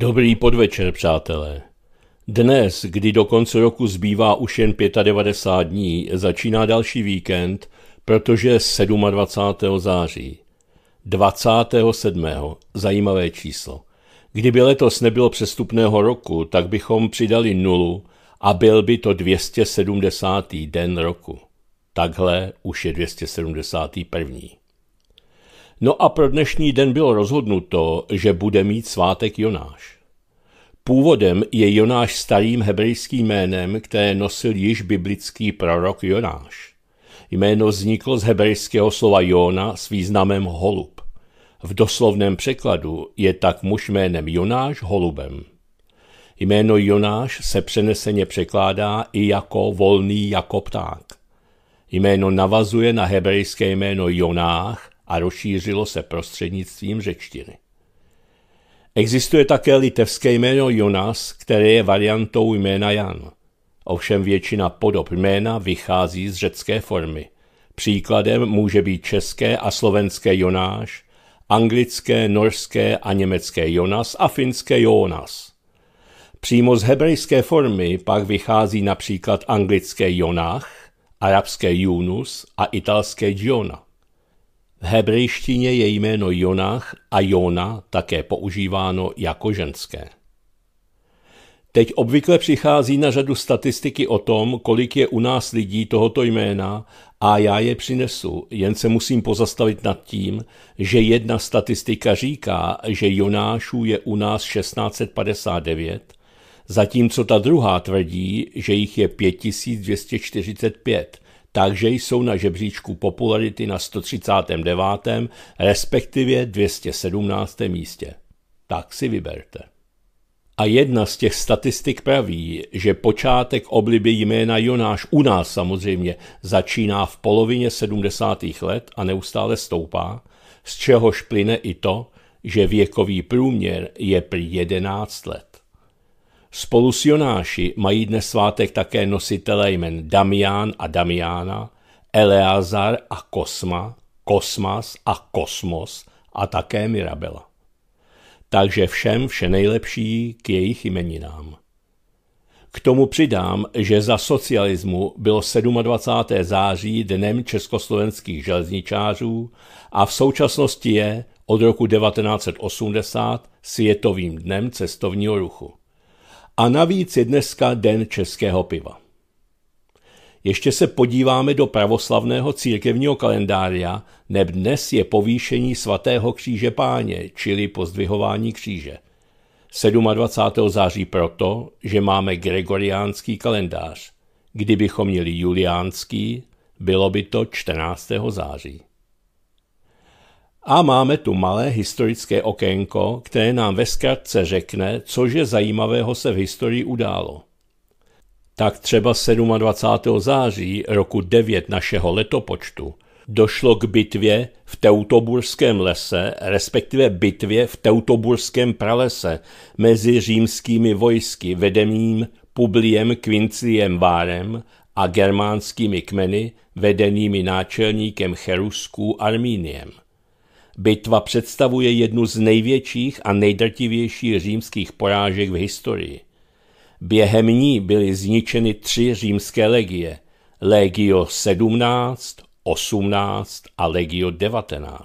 Dobrý podvečer, přátelé. Dnes, kdy do konce roku zbývá už jen 95 dní, začíná další víkend, protože 27. září. 27. zajímavé číslo. Kdyby letos nebylo přestupného roku, tak bychom přidali nulu a byl by to 270. den roku. Takhle už je 271. No a pro dnešní den bylo rozhodnuto, že bude mít svátek Jonáš. Původem je Jonáš starým hebrejským jménem, které nosil již biblický prorok Jonáš. Jméno vzniklo z hebrejského slova Jona s významem holub. V doslovném překladu je tak muž jménem Jonáš holubem. Jméno Jonáš se přeneseně překládá i jako volný jako pták. Jméno navazuje na hebrejské jméno Jonách, a rozšířilo se prostřednictvím řečtiny. Existuje také litevské jméno Jonas, které je variantou jména Jan. Ovšem většina podob jména vychází z řecké formy. Příkladem může být české a slovenské Jonáš, anglické, norské a německé Jonas a finské Jonas. Přímo z hebrejské formy pak vychází například anglické Jonach, arabské Junus a italské Giona. V hebrejštině je jméno Jonach a Jona také používáno jako ženské. Teď obvykle přichází na řadu statistiky o tom, kolik je u nás lidí tohoto jména a já je přinesu, jen se musím pozastavit nad tím, že jedna statistika říká, že Jonášů je u nás 1659, zatímco ta druhá tvrdí, že jich je 5245, takže jsou na žebříčku popularity na 139. respektive 217. místě. Tak si vyberte. A jedna z těch statistik praví, že počátek obliby jména Jonáš u nás samozřejmě začíná v polovině 70. let a neustále stoupá, z čehož plyne i to, že věkový průměr je při 11 let. Spolu s Jonáši mají dnes svátek také nositele jmen Damián a Damiana, Eleazar a Kosma, Kosmas a Kosmos a také Mirabela. Takže všem vše nejlepší k jejich imeninám. K tomu přidám, že za socialismu bylo 27. září dnem československých železničářů a v současnosti je od roku 1980 světovým dnem cestovního ruchu. A navíc je dneska den českého piva. Ještě se podíváme do pravoslavného církevního kalendária, neb dnes je povýšení svatého kříže páně, čili pozdvihování kříže. 27. září proto, že máme gregoriánský kalendář. Kdybychom měli juliánský, bylo by to 14. září. A máme tu malé historické okénko, které nám ve zkratce řekne, cože zajímavého se v historii událo. Tak třeba 27. září roku 9 našeho letopočtu došlo k bitvě v Teutoburském lese, respektive bitvě v Teutoburském pralese mezi římskými vojsky vedeným Publiem Quinciem Várem a germánskými kmeny vedenými náčelníkem Cherusků Armíniem. Bitva představuje jednu z největších a nejdrtivějších římských porážek v historii. Během ní byly zničeny tři římské legie – Legio 17, 18 a Legio 19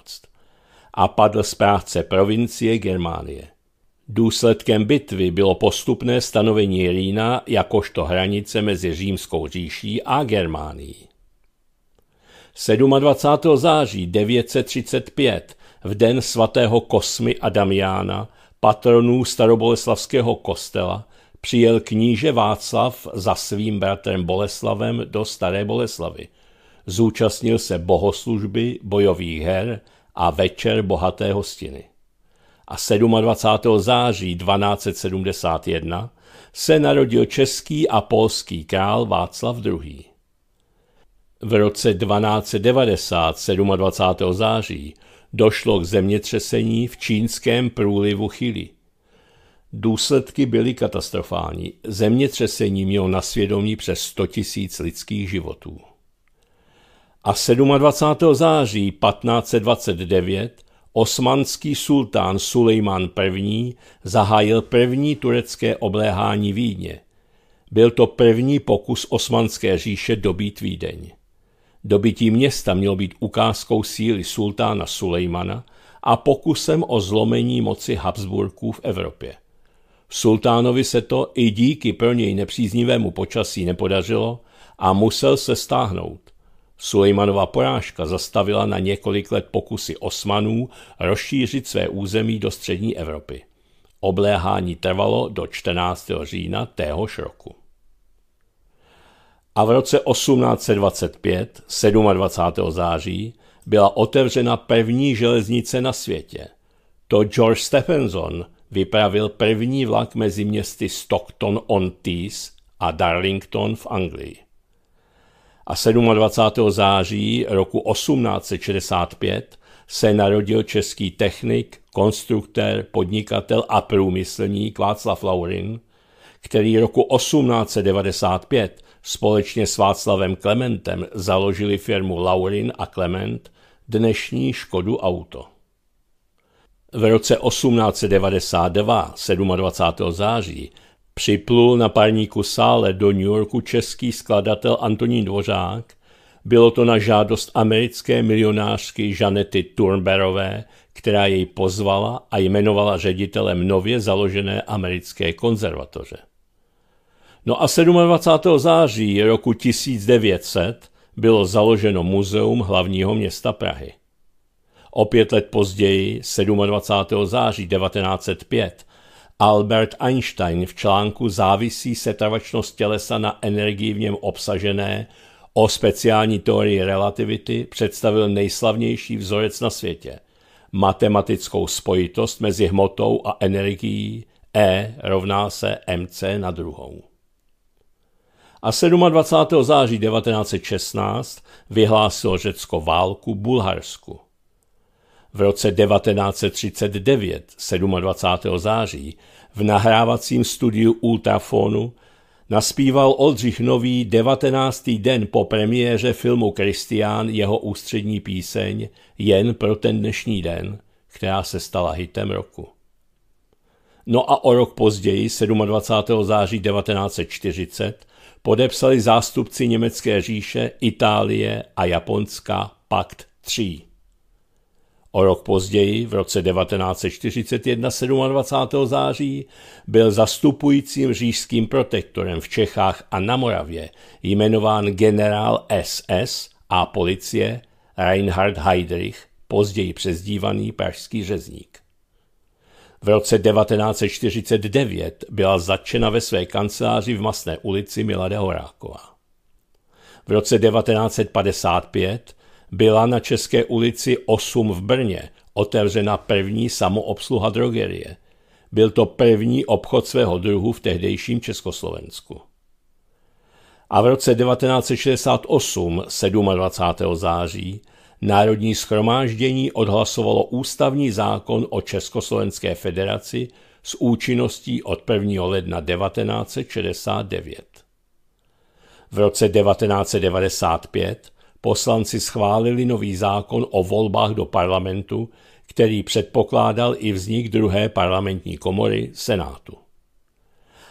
a padl správce provincie Germánie. Důsledkem bitvy bylo postupné stanovení Rýna jakožto hranice mezi římskou říší a Germánií. 27. září 935 v den svatého Kosmy a Damiána, patronů staroboleslavského kostela, přijel kníže Václav za svým bratrem Boleslavem do Staré Boleslavy. Zúčastnil se bohoslužby, bojových her a večer bohaté hostiny. A 27. září 1271 se narodil český a polský král Václav II. V roce 1290 27. září došlo k zemětřesení v čínském průlivu Chili. Důsledky byly katastrofální. Zemětřesení mělo na svědomí přes 100 000 lidských životů. A 27. září 1529 osmanský sultán Sulejman I. zahájil první turecké obléhání Vídně. Byl to první pokus osmanské říše dobít Vídeň. Dobytí města mělo být ukázkou síly sultána Sulejmana a pokusem o zlomení moci Habsburků v Evropě. Sultánovi se to i díky pro něj nepříznivému počasí nepodařilo a musel se stáhnout. Sulejmanova porážka zastavila na několik let pokusy Osmanů rozšířit své území do střední Evropy. Obléhání trvalo do 14. října téhož roku a v roce 1825, 27. září, byla otevřena první železnice na světě. To George Stephenson vypravil první vlak mezi městy Stockton-on-Tees a Darlington v Anglii. A 27. září roku 1865 se narodil český technik, konstruktér, podnikatel a průmyslník Václav Laurin, který roku 1895 Společně s Václavem Klementem založili firmu Laurin a Klement dnešní Škodu Auto. V roce 1892, 27. září, připlul na parníku sále do New Yorku český skladatel Antonín Dvořák. Bylo to na žádost americké milionářky Žanety Turnberové, která jej pozvala a jmenovala ředitelem nově založené americké konzervatoře. No a 27. září roku 1900 bylo založeno Muzeum hlavního města Prahy. O pět let později, 27. září 1905, Albert Einstein v článku Závisí setrvačnost tělesa na energii v něm obsažené o speciální teorii relativity představil nejslavnější vzorec na světě – matematickou spojitost mezi hmotou a energií E rovná se mc na druhou a 27. září 1916 vyhlásilo Řecko válku Bulharsku. V roce 1939, 27. září, v nahrávacím studiu Ultrafonu naspíval Oldřich Nový 19. den po premiéře filmu Kristián jeho ústřední píseň Jen pro ten dnešní den, která se stala hitem roku. No a o rok později, 27. září 1940, podepsali zástupci Německé říše, Itálie a Japonska pakt 3. O rok později, v roce 1941 27. září, byl zastupujícím říšským protektorem v Čechách a na Moravě jmenován generál SS a policie Reinhard Heydrich, později přezdívaný pražský řezník. V roce 1949 byla zatčena ve své kanceláři v Masné ulici Milada Horáková. V roce 1955 byla na České ulici 8 v Brně otevřena první samoobsluha drogerie. Byl to první obchod svého druhu v tehdejším Československu. A v roce 1968, 27. září, Národní schromáždění odhlasovalo ústavní zákon o Československé federaci s účinností od 1. ledna 1969. V roce 1995 poslanci schválili nový zákon o volbách do parlamentu, který předpokládal i vznik druhé parlamentní komory Senátu.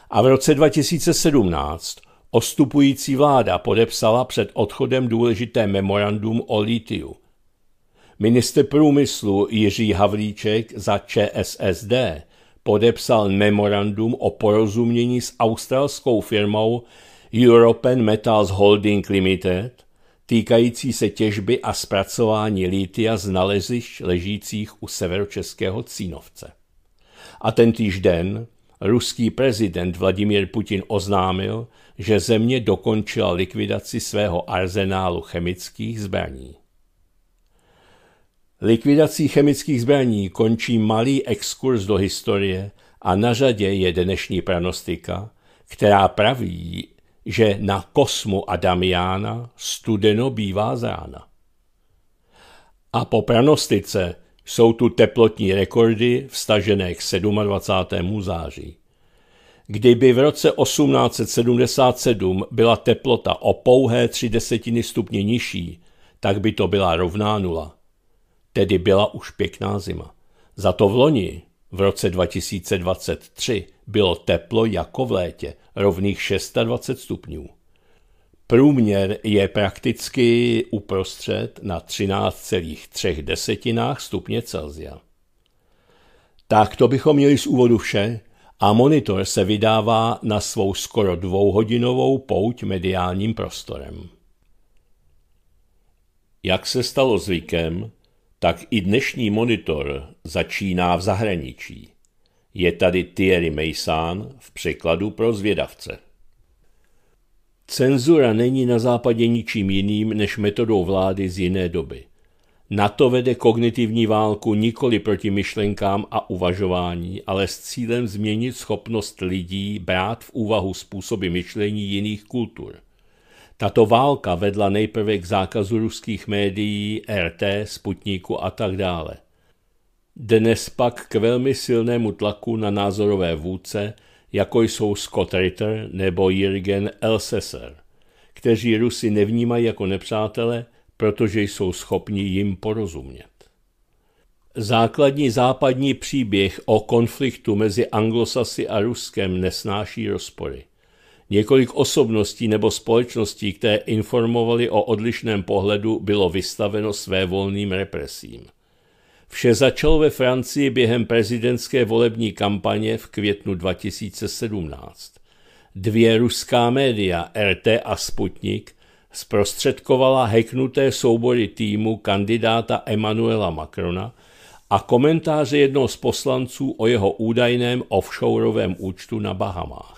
A v roce 2017 ostupující vláda podepsala před odchodem důležité memorandum o litiu – Minister průmyslu Jiří Havlíček za ČSSD podepsal memorandum o porozumění s australskou firmou European Metals Holding Limited týkající se těžby a zpracování lítia z nalezišť ležících u severočeského Cínovce. A tentýž den ruský prezident Vladimír Putin oznámil, že země dokončila likvidaci svého arzenálu chemických zbraní. Likvidací chemických zbraní končí malý exkurs do historie a na řadě je dnešní pranostika, která praví, že na kosmu Adamiána studeno bývá zrána. A po pranostice jsou tu teplotní rekordy vstažené k 27. září. Kdyby v roce 1877 byla teplota o pouhé tři desetiny stupně nižší, tak by to byla rovná nula tedy byla už pěkná zima. Za to v loni, v roce 2023, bylo teplo jako v létě, rovných 26 stupňů. Průměr je prakticky uprostřed na 13,3 desetinách stupně Celsia. Tak to bychom měli z úvodu vše a monitor se vydává na svou skoro dvouhodinovou pouť mediálním prostorem. Jak se stalo zvykem, tak i dnešní monitor začíná v zahraničí. Je tady Thierry Mason v překladu pro zvědavce. Cenzura není na západě ničím jiným než metodou vlády z jiné doby. Na to vede kognitivní válku nikoli proti myšlenkám a uvažování, ale s cílem změnit schopnost lidí brát v úvahu způsoby myšlení jiných kultur – tato válka vedla nejprve k zákazu ruských médií, RT, Sputníku a tak dále. Dnes pak k velmi silnému tlaku na názorové vůdce, jako jsou Scott Ritter nebo Jürgen Elsesser, kteří Rusy nevnímají jako nepřátele, protože jsou schopni jim porozumět. Základní západní příběh o konfliktu mezi anglosasy a Ruskem nesnáší rozpory. Několik osobností nebo společností, které informovali o odlišném pohledu, bylo vystaveno svévolným represím. Vše začalo ve Francii během prezidentské volební kampaně v květnu 2017. Dvě ruská média, RT a Sputnik, zprostředkovala heknuté soubory týmu kandidáta Emanuela Macrona a komentáře jednoho z poslanců o jeho údajném offshoreovém účtu na Bahamách.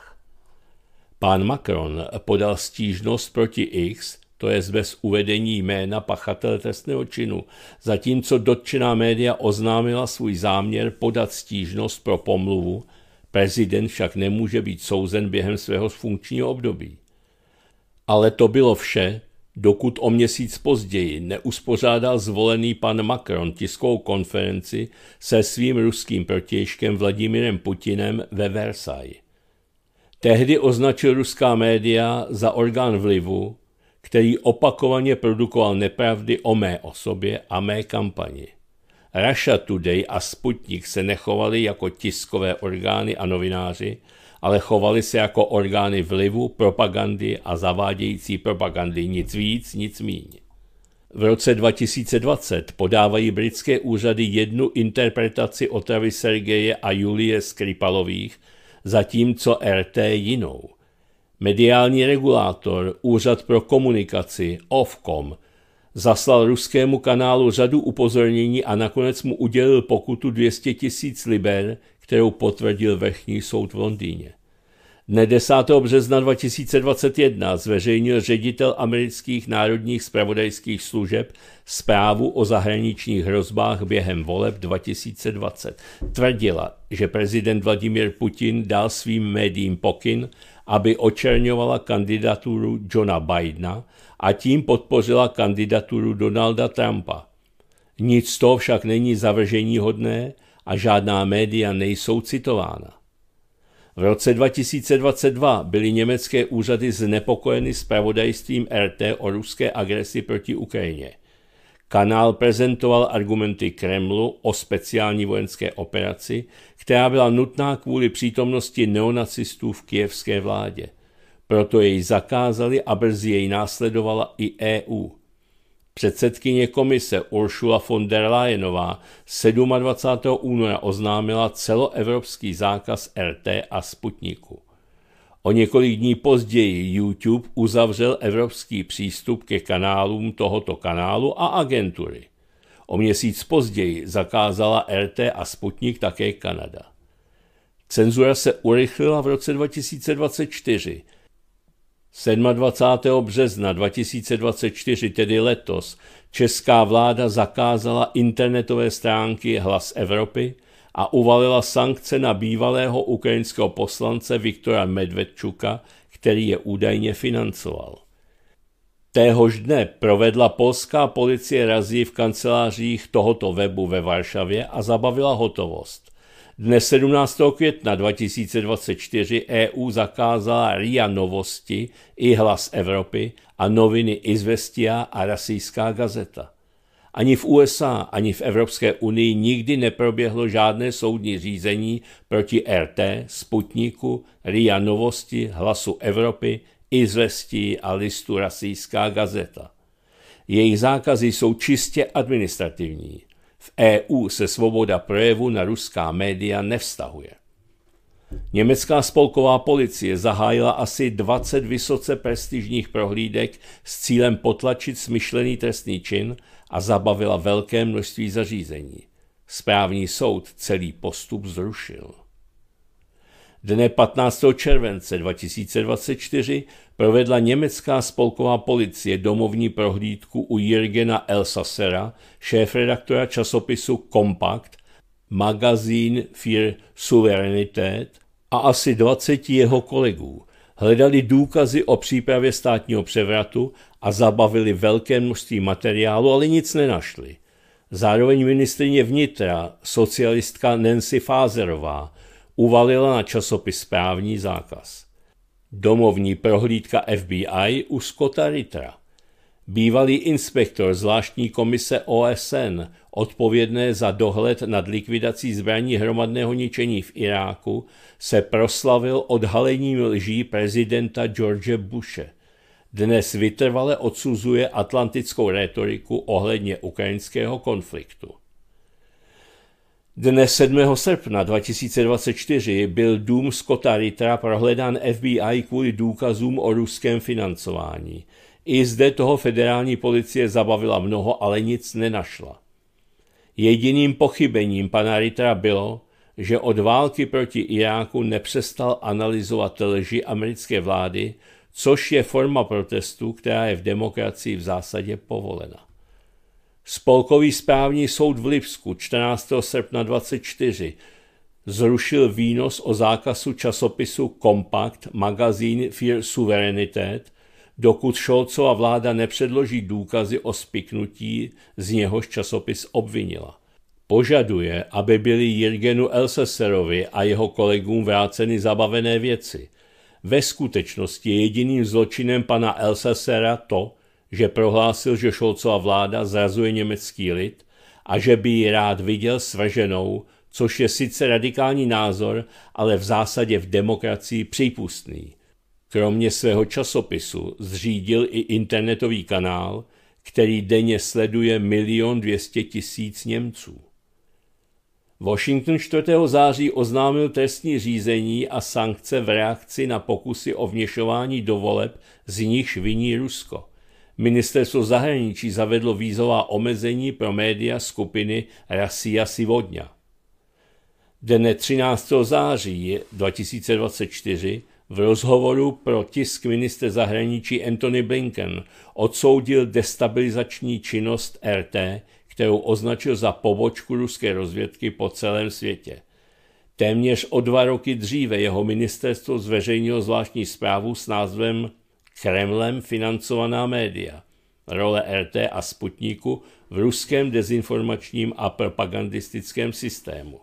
Pán Macron podal stížnost proti X, to je bez uvedení jména pachatele trestného činu, zatímco dotčená média oznámila svůj záměr podat stížnost pro pomluvu, prezident však nemůže být souzen během svého funkčního období. Ale to bylo vše, dokud o měsíc později neuspořádal zvolený pan Macron tiskovou konferenci se svým ruským protějškem Vladimirem Putinem ve Versailles. Tehdy označil ruská média za orgán vlivu, který opakovaně produkoval nepravdy o mé osobě a mé kampani. Russia Today a Sputnik se nechovali jako tiskové orgány a novináři, ale chovali se jako orgány vlivu, propagandy a zavádějící propagandy, nic víc, nic míň. V roce 2020 podávají britské úřady jednu interpretaci otravy Sergeje a Julie Skripalových – zatímco RT jinou. Mediální regulátor, Úřad pro komunikaci, OVKOM, zaslal ruskému kanálu řadu upozornění a nakonec mu udělil pokutu 200 tisíc liber, kterou potvrdil vrchní soud v Londýně. Dne 10. března 2021 zveřejnil ředitel amerických národních spravodajských služeb zprávu o zahraničních hrozbách během voleb 2020. Tvrdila, že prezident Vladimir Putin dal svým médiím pokyn, aby očerňovala kandidaturu Johna Bidena a tím podpořila kandidaturu Donalda Trumpa. Nic z toho však není zavržení hodné a žádná média nejsou citována. V roce 2022 byly německé úřady znepokojeny zpravodajstvím RT o ruské agresi proti Ukrajině. Kanál prezentoval argumenty Kremlu o speciální vojenské operaci, která byla nutná kvůli přítomnosti neonacistů v kijevské vládě. Proto jej zakázali a brzy jej následovala i EU – Předsedkyně komise Ursula von der Leyenová 27. února oznámila celoevropský zákaz RT a Sputniku. O několik dní později YouTube uzavřel evropský přístup ke kanálům tohoto kanálu a agentury. O měsíc později zakázala RT a Sputnik také Kanada. Cenzura se urychlila v roce 2024 27. března 2024, tedy letos, česká vláda zakázala internetové stránky Hlas Evropy a uvalila sankce na bývalého ukrajinského poslance Viktora Medvedčuka, který je údajně financoval. Téhož dne provedla polská policie razí v kancelářích tohoto webu ve Varšavě a zabavila hotovost. Dne 17. května 2024 EU zakázala RIA novosti i hlas Evropy a noviny Izvestia a Rasijská gazeta. Ani v USA, ani v Evropské unii nikdy neproběhlo žádné soudní řízení proti RT, Sputniku, RIA Novosti, Hlasu Evropy, Izvestí a listu Rasijská gazeta. Jejich zákazy jsou čistě administrativní – v EU se svoboda projevu na ruská média nevztahuje. Německá spolková policie zahájila asi 20 vysoce prestižních prohlídek s cílem potlačit smyšlený trestný čin a zabavila velké množství zařízení. Správní soud celý postup zrušil. Dne 15. července 2024 provedla německá spolková policie domovní prohlídku u Jirgena Elsasera, šéfredaktora časopisu Kompakt, magazín für Souveränität a asi 20 jeho kolegů. Hledali důkazy o přípravě státního převratu a zabavili velké množství materiálu, ale nic nenašli. Zároveň ministrině vnitra, socialistka Nancy Fázerová, uvalila na časopis správní zákaz domovní prohlídka FBI u Scotta Ritra. bývalý inspektor zvláštní komise OSN odpovědné za dohled nad likvidací zbraní hromadného ničení v Iráku, se proslavil odhalením lží prezidenta George Bushe. Dnes vytrvale odsuzuje atlantickou retoriku ohledně ukrajinského konfliktu. Dne 7. srpna 2024 byl dům Scotta Rittera prohledán FBI kvůli důkazům o ruském financování. I zde toho federální policie zabavila mnoho, ale nic nenašla. Jediným pochybením pana Rittera bylo, že od války proti Iráku nepřestal analyzovat lži americké vlády, což je forma protestu, která je v demokracii v zásadě povolena. Spolkový správní soud v Lipsku 14. srpna 24 zrušil výnos o zákazu časopisu Kompakt magazín Fear Souveränität, dokud Šolcova vláda nepředloží důkazy o spiknutí, z něhož časopis obvinila. Požaduje, aby byly Jirgenu Elseserovi a jeho kolegům vráceny zabavené věci. Ve skutečnosti je jediným zločinem pana Elsesera to, že prohlásil, že Šolcová vláda zrazuje německý lid a že by ji rád viděl svrženou, což je sice radikální názor, ale v zásadě v demokracii přípustný. Kromě svého časopisu zřídil i internetový kanál, který denně sleduje milion dvěstě tisíc Němců. Washington 4. září oznámil trestní řízení a sankce v reakci na pokusy o vněšování do voleb, z nichž viní Rusko – Ministerstvo zahraničí zavedlo vízová omezení pro média skupiny Rasia Sivodňa. Dne 13. září 2024 v rozhovoru pro tisk minister zahraničí Anthony Blinken odsoudil destabilizační činnost RT, kterou označil za pobočku ruské rozvědky po celém světě. Téměř o dva roky dříve jeho ministerstvo zveřejnilo zvláštní zprávu s názvem Kremlem financovaná média, role RT a Sputniku v ruském dezinformačním a propagandistickém systému.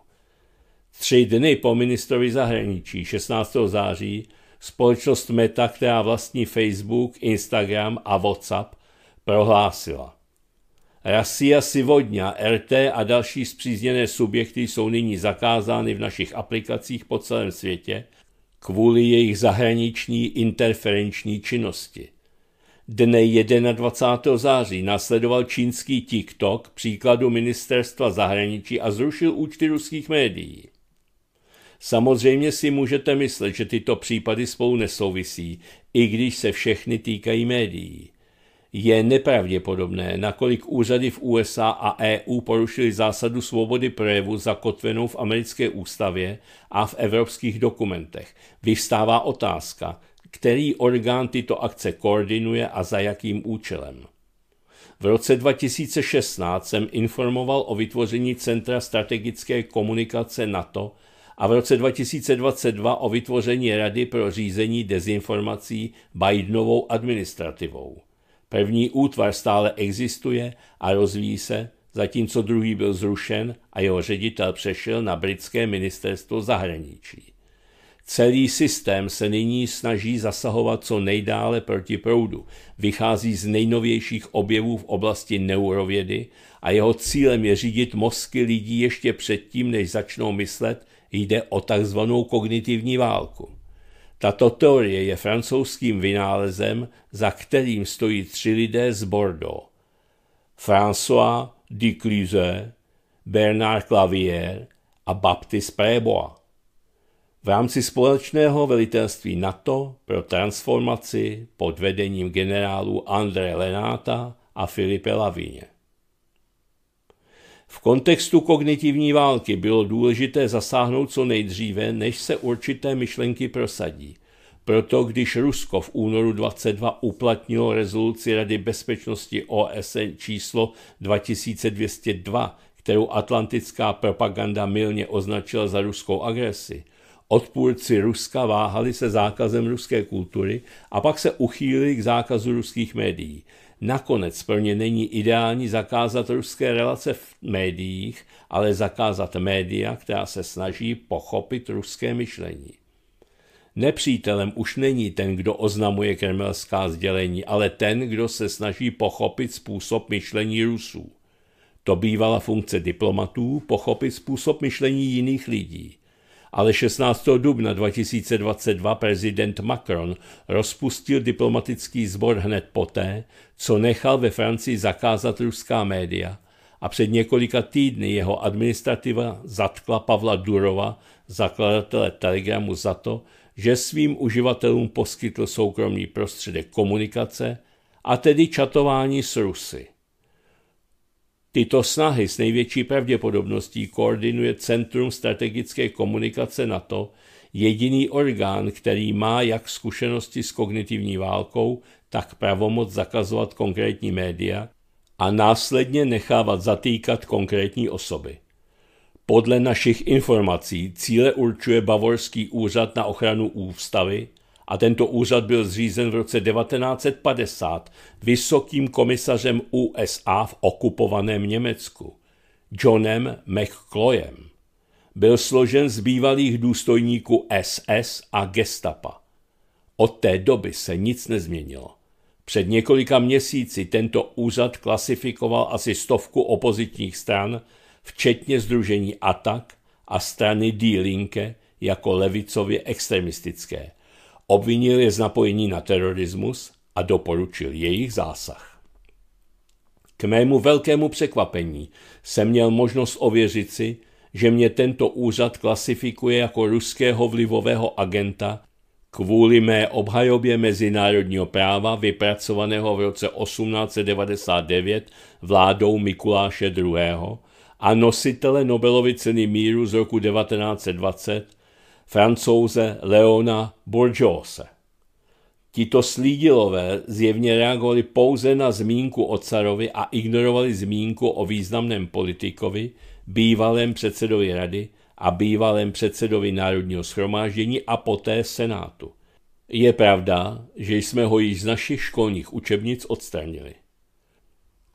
Tři dny po ministrovi zahraničí 16. září společnost Meta, která vlastní Facebook, Instagram a WhatsApp, prohlásila. Rasia Sivodňa, RT a další zpřízněné subjekty jsou nyní zakázány v našich aplikacích po celém světě kvůli jejich zahraniční interferenční činnosti. Dne 21. září následoval čínský TikTok příkladu ministerstva zahraničí a zrušil účty ruských médií. Samozřejmě si můžete myslet, že tyto případy spolu nesouvisí, i když se všechny týkají médií je nepravděpodobné, nakolik úřady v USA a EU porušily zásadu svobody projevu zakotvenou v americké ústavě a v evropských dokumentech. Vyvstává otázka, který orgán tyto akce koordinuje a za jakým účelem. V roce 2016 jsem informoval o vytvoření Centra strategické komunikace NATO a v roce 2022 o vytvoření Rady pro řízení dezinformací Bidenovou administrativou. První útvar stále existuje a rozvíjí se, zatímco druhý byl zrušen a jeho ředitel přešel na britské ministerstvo zahraničí. Celý systém se nyní snaží zasahovat co nejdále proti proudu, vychází z nejnovějších objevů v oblasti neurovědy a jeho cílem je řídit mozky lidí ještě předtím, než začnou myslet, jde o takzvanou kognitivní válku. Tato teorie je francouzským vynálezem, za kterým stojí tři lidé z Bordeaux. François Cluse, Bernard Clavier a Baptiste Prébois. V rámci společného velitelství NATO pro transformaci pod vedením generálů André Lenáta a Filipe Lavině. V kontextu kognitivní války bylo důležité zasáhnout co nejdříve, než se určité myšlenky prosadí. Proto když Rusko v únoru 22 uplatnilo rezoluci Rady bezpečnosti OSN číslo 2202, kterou atlantická propaganda milně označila za ruskou agresi, odpůrci Ruska váhali se zákazem ruské kultury a pak se uchýlili k zákazu ruských médií – Nakonec plně není ideální zakázat ruské relace v médiích, ale zakázat média, která se snaží pochopit ruské myšlení. Nepřítelem už není ten, kdo oznamuje kremelská sdělení, ale ten, kdo se snaží pochopit způsob myšlení Rusů. To bývala funkce diplomatů pochopit způsob myšlení jiných lidí ale 16. dubna 2022 prezident Macron rozpustil diplomatický sbor hned poté, co nechal ve Francii zakázat ruská média a před několika týdny jeho administrativa zatkla Pavla Durova, zakladatele Telegramu, za to, že svým uživatelům poskytl soukromý prostředek komunikace, a tedy čatování s Rusy. Tyto snahy s největší pravděpodobností koordinuje Centrum strategické komunikace NATO, jediný orgán, který má jak zkušenosti s kognitivní válkou, tak pravomoc zakazovat konkrétní média a následně nechávat zatýkat konkrétní osoby. Podle našich informací cíle určuje Bavorský úřad na ochranu ústavy – a tento úřad byl zřízen v roce 1950 vysokým komisařem USA v okupovaném Německu, Johnem McCloyem. Byl složen z bývalých důstojníků SS a gestapa. Od té doby se nic nezměnilo. Před několika měsíci tento úřad klasifikoval asi stovku opozitních stran, včetně združení ATAK a strany d Linke jako levicově extremistické – Obvinil je z napojení na terorismus a doporučil jejich zásah. K mému velkému překvapení jsem měl možnost ověřit si, že mě tento úřad klasifikuje jako ruského vlivového agenta kvůli mé obhajobě mezinárodního práva vypracovaného v roce 1899 vládou Mikuláše II. a nositele Nobelovy ceny míru z roku 1920 francouze Leona Bourgeose. Tito slídilové zjevně reagovali pouze na zmínku o carovi a ignorovali zmínku o významném politikovi, bývalém předsedovi rady a bývalém předsedovi Národního schromáždění a poté Senátu. Je pravda, že jsme ho již z našich školních učebnic odstranili.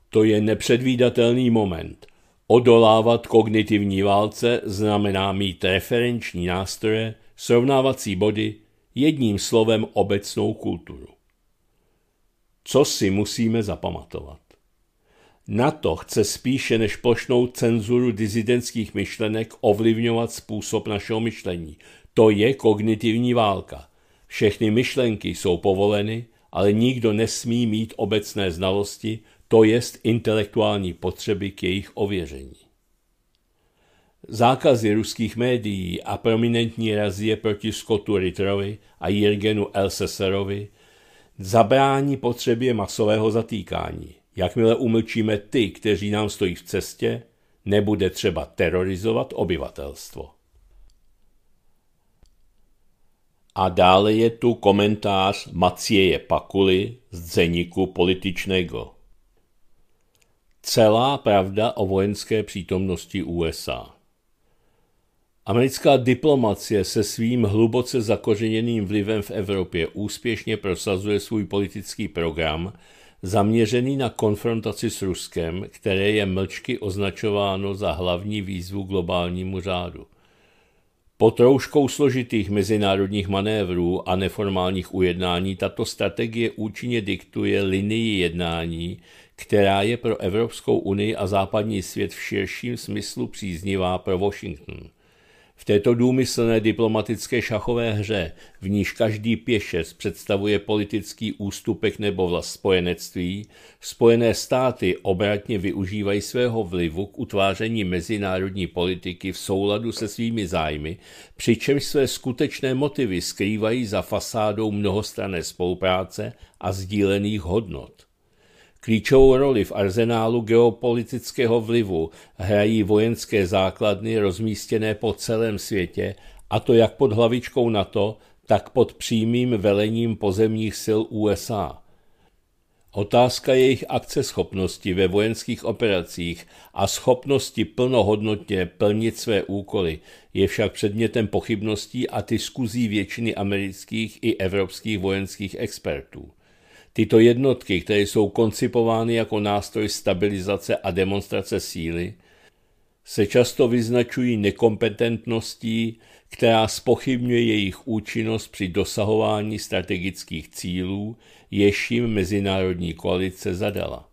To je nepředvídatelný moment, Odolávat kognitivní válce znamená mít referenční nástroje, srovnávací body, jedním slovem obecnou kulturu. Co si musíme zapamatovat? Na to chce spíše než plošnou cenzuru dizidentských myšlenek ovlivňovat způsob našeho myšlení. To je kognitivní válka. Všechny myšlenky jsou povoleny, ale nikdo nesmí mít obecné znalosti to jest intelektuální potřeby k jejich ověření. Zákazy ruských médií a prominentní razie proti Scottu Ritterovi a Jirgenu Elseserovi zabrání potřebě masového zatýkání. Jakmile umlčíme ty, kteří nám stojí v cestě, nebude třeba terorizovat obyvatelstvo. A dále je tu komentář Macieje Pakuly z Zeniku Političnego. Celá pravda o vojenské přítomnosti USA. Americká diplomacie se svým hluboce zakořeněným vlivem v Evropě úspěšně prosazuje svůj politický program zaměřený na konfrontaci s Ruskem, které je mlčky označováno za hlavní výzvu globálnímu řádu. Pod rouškou složitých mezinárodních manévrů a neformálních ujednání tato strategie účinně diktuje linii jednání, která je pro Evropskou unii a západní svět v širším smyslu příznivá pro Washington. V této důmyslné diplomatické šachové hře, v níž každý pěšec představuje politický ústupek nebo vlast spojenectví, Spojené státy obratně využívají svého vlivu k utváření mezinárodní politiky v souladu se svými zájmy, přičemž své skutečné motivy skrývají za fasádou mnohostranné spolupráce a sdílených hodnot. Klíčovou roli v arzenálu geopolitického vlivu hrají vojenské základny rozmístěné po celém světě, a to jak pod hlavičkou NATO, tak pod přímým velením pozemních sil USA. Otázka jejich akceschopnosti ve vojenských operacích a schopnosti plnohodnotně plnit své úkoly je však předmětem pochybností a diskuzí většiny amerických i evropských vojenských expertů. Tyto jednotky, které jsou koncipovány jako nástroj stabilizace a demonstrace síly, se často vyznačují nekompetentností, která spochybňuje jejich účinnost při dosahování strategických cílů, jež jim mezinárodní koalice zadala.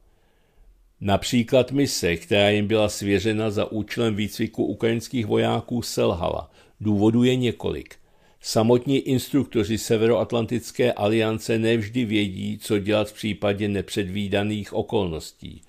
Například mise, která jim byla svěřena za účelem výcviku ukrajinských vojáků, selhala. Důvodů je několik – Samotní instruktoři Severoatlantické aliance nevždy vědí, co dělat v případě nepředvídaných okolností.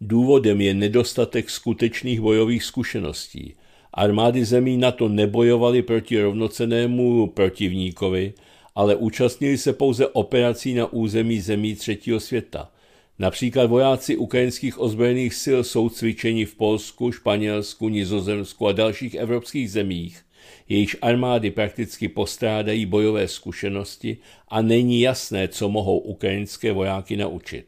Důvodem je nedostatek skutečných bojových zkušeností. Armády zemí NATO nebojovaly proti rovnocenému protivníkovi, ale účastnili se pouze operací na území zemí třetího světa. Například vojáci ukrajinských ozbrojených sil jsou cvičeni v Polsku, Španělsku, Nizozemsku a dalších evropských zemích, jejich armády prakticky postrádají bojové zkušenosti a není jasné, co mohou ukrajinské vojáky naučit.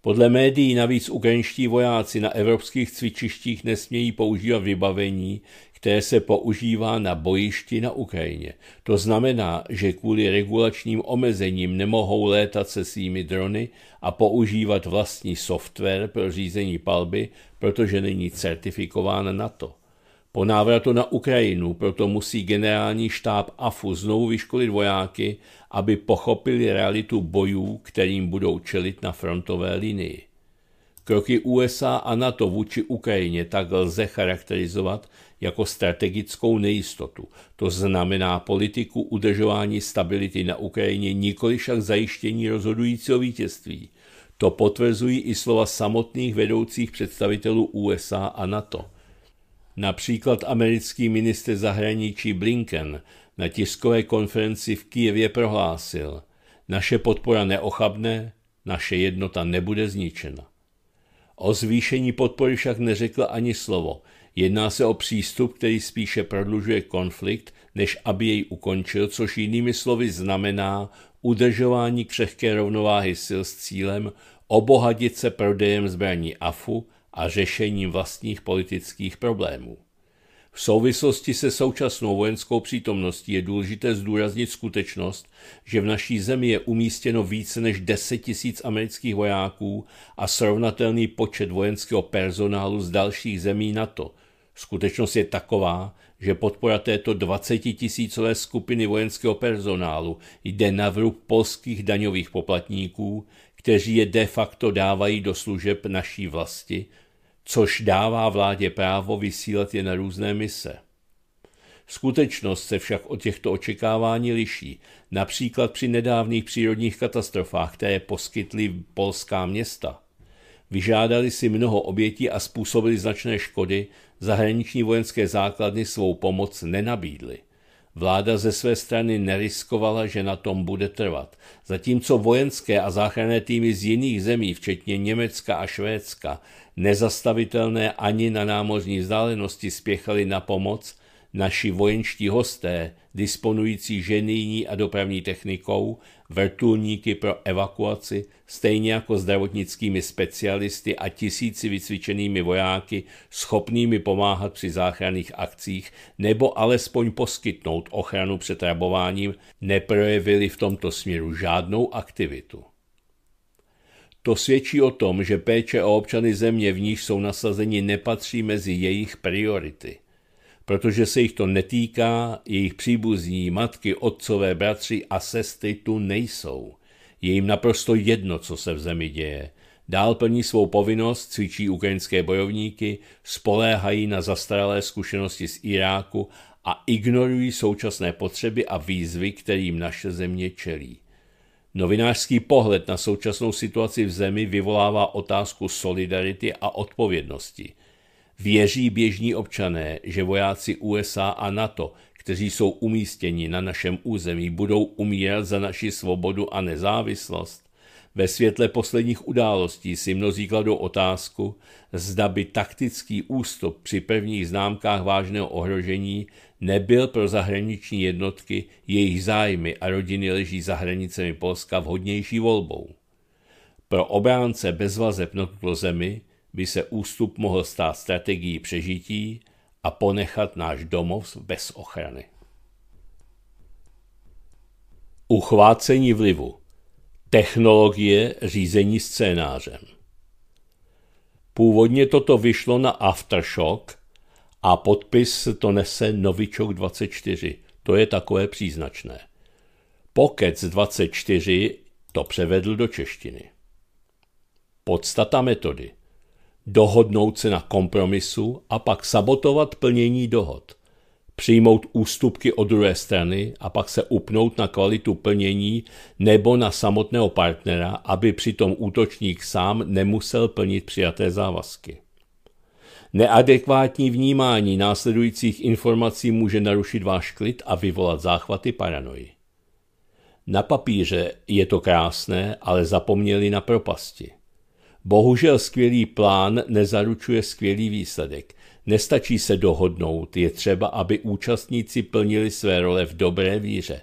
Podle médií navíc ukrajinští vojáci na evropských cvičištích nesmějí používat vybavení, které se používá na bojišti na Ukrajině. To znamená, že kvůli regulačním omezením nemohou létat se svými drony a používat vlastní software pro řízení palby, protože není certifikována na NATO. Po návratu na Ukrajinu proto musí generální štáb AFU znovu vyškolit vojáky, aby pochopili realitu bojů, kterým budou čelit na frontové linii. Kroky USA a NATO vůči Ukrajině tak lze charakterizovat jako strategickou nejistotu. To znamená politiku udržování stability na Ukrajině, nikoli však zajištění rozhodujícího vítězství. To potvrzují i slova samotných vedoucích představitelů USA a NATO. Například americký minister zahraničí Blinken na tiskové konferenci v Kijevě prohlásil, naše podpora neochabne, naše jednota nebude zničena. O zvýšení podpory však neřekl ani slovo. Jedná se o přístup, který spíše prodlužuje konflikt, než aby jej ukončil, což jinými slovy znamená udržování křehké rovnováhy sil s cílem obohadit se prodejem zbraní AFU a řešením vlastních politických problémů. V souvislosti se současnou vojenskou přítomností je důležité zdůraznit skutečnost, že v naší zemi je umístěno více než 10 000 amerických vojáků a srovnatelný počet vojenského personálu z dalších zemí NATO. Skutečnost je taková, že podpora této 20 tisícové skupiny vojenského personálu jde na vrub polských daňových poplatníků, kteří je de facto dávají do služeb naší vlasti, což dává vládě právo vysílat je na různé mise. Skutečnost se však od těchto očekávání liší, například při nedávných přírodních katastrofách, které poskytly polská města. Vyžádali si mnoho obětí a způsobili značné škody, zahraniční vojenské základny svou pomoc nenabídly. Vláda ze své strany neriskovala, že na tom bude trvat. Zatímco vojenské a záchranné týmy z jiných zemí, včetně Německa a Švédska, nezastavitelné ani na námořní vzdálenosti spěchali na pomoc, Naši vojenští hosté, disponující ženýní a dopravní technikou, vrtulníky pro evakuaci, stejně jako zdravotnickými specialisty a tisíci vycvičenými vojáky, schopnými pomáhat při záchranných akcích nebo alespoň poskytnout ochranu před rabováním, neprojevili v tomto směru žádnou aktivitu. To svědčí o tom, že péče o občany země, v níž jsou nasazeni, nepatří mezi jejich priority – protože se jich to netýká, jejich příbuzní, matky, otcové, bratři a sestry tu nejsou. Je jim naprosto jedno, co se v zemi děje. Dál plní svou povinnost, cvičí ukrajinské bojovníky, spoléhají na zastaralé zkušenosti z Iráku a ignorují současné potřeby a výzvy, kterým naše země čelí. Novinářský pohled na současnou situaci v zemi vyvolává otázku solidarity a odpovědnosti – Věří běžní občané, že vojáci USA a NATO, kteří jsou umístěni na našem území, budou umírat za naši svobodu a nezávislost? Ve světle posledních událostí si mnozí kladou otázku, zda by taktický ústup při prvních známkách vážného ohrožení nebyl pro zahraniční jednotky, jejich zájmy a rodiny leží za hranicemi Polska vhodnější volbou. Pro obránce bez vazeb na tuto zemi by se ústup mohl stát strategií přežití a ponechat náš domov bez ochrany. Uchvácení vlivu. Technologie řízení scénářem. Původně toto vyšlo na Aftershock a podpis to nese Novičok 24. To je takové příznačné. Pokec 24 to převedl do češtiny. Podstata metody dohodnout se na kompromisu a pak sabotovat plnění dohod, přijmout ústupky od druhé strany a pak se upnout na kvalitu plnění nebo na samotného partnera, aby přitom útočník sám nemusel plnit přijaté závazky. Neadekvátní vnímání následujících informací může narušit váš klid a vyvolat záchvaty paranoji. Na papíře je to krásné, ale zapomněli na propasti – Bohužel skvělý plán nezaručuje skvělý výsledek. Nestačí se dohodnout, je třeba, aby účastníci plnili své role v dobré víře.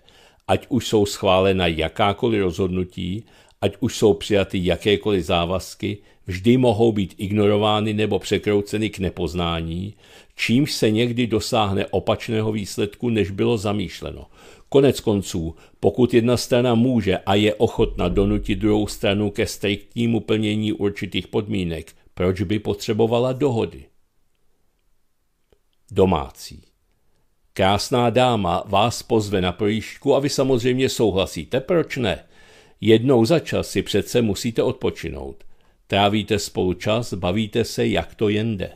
Ať už jsou schválena jakákoliv rozhodnutí, ať už jsou přijaty jakékoliv závazky, vždy mohou být ignorovány nebo překrouceny k nepoznání, čímž se někdy dosáhne opačného výsledku, než bylo zamýšleno. Konec konců, pokud jedna strana může a je ochotna donutit druhou stranu ke striktnímu plnění určitých podmínek, proč by potřebovala dohody? Domácí. Krásná dáma vás pozve na projížďku a vy samozřejmě souhlasíte, proč ne? Jednou za čas si přece musíte odpočinout. Trávíte spolu čas, bavíte se, jak to jen jde.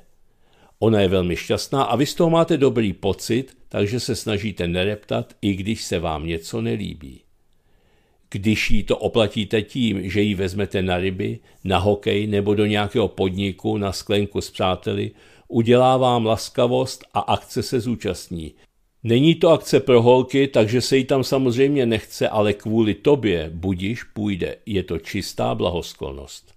Ona je velmi šťastná a vy z toho máte dobrý pocit, takže se snažíte nereptat, i když se vám něco nelíbí. Když jí to oplatíte tím, že ji vezmete na ryby, na hokej nebo do nějakého podniku na sklenku s přáteli, udělá vám laskavost a akce se zúčastní. Není to akce pro holky, takže se jí tam samozřejmě nechce, ale kvůli tobě budiš půjde. Je to čistá blahoskolnost.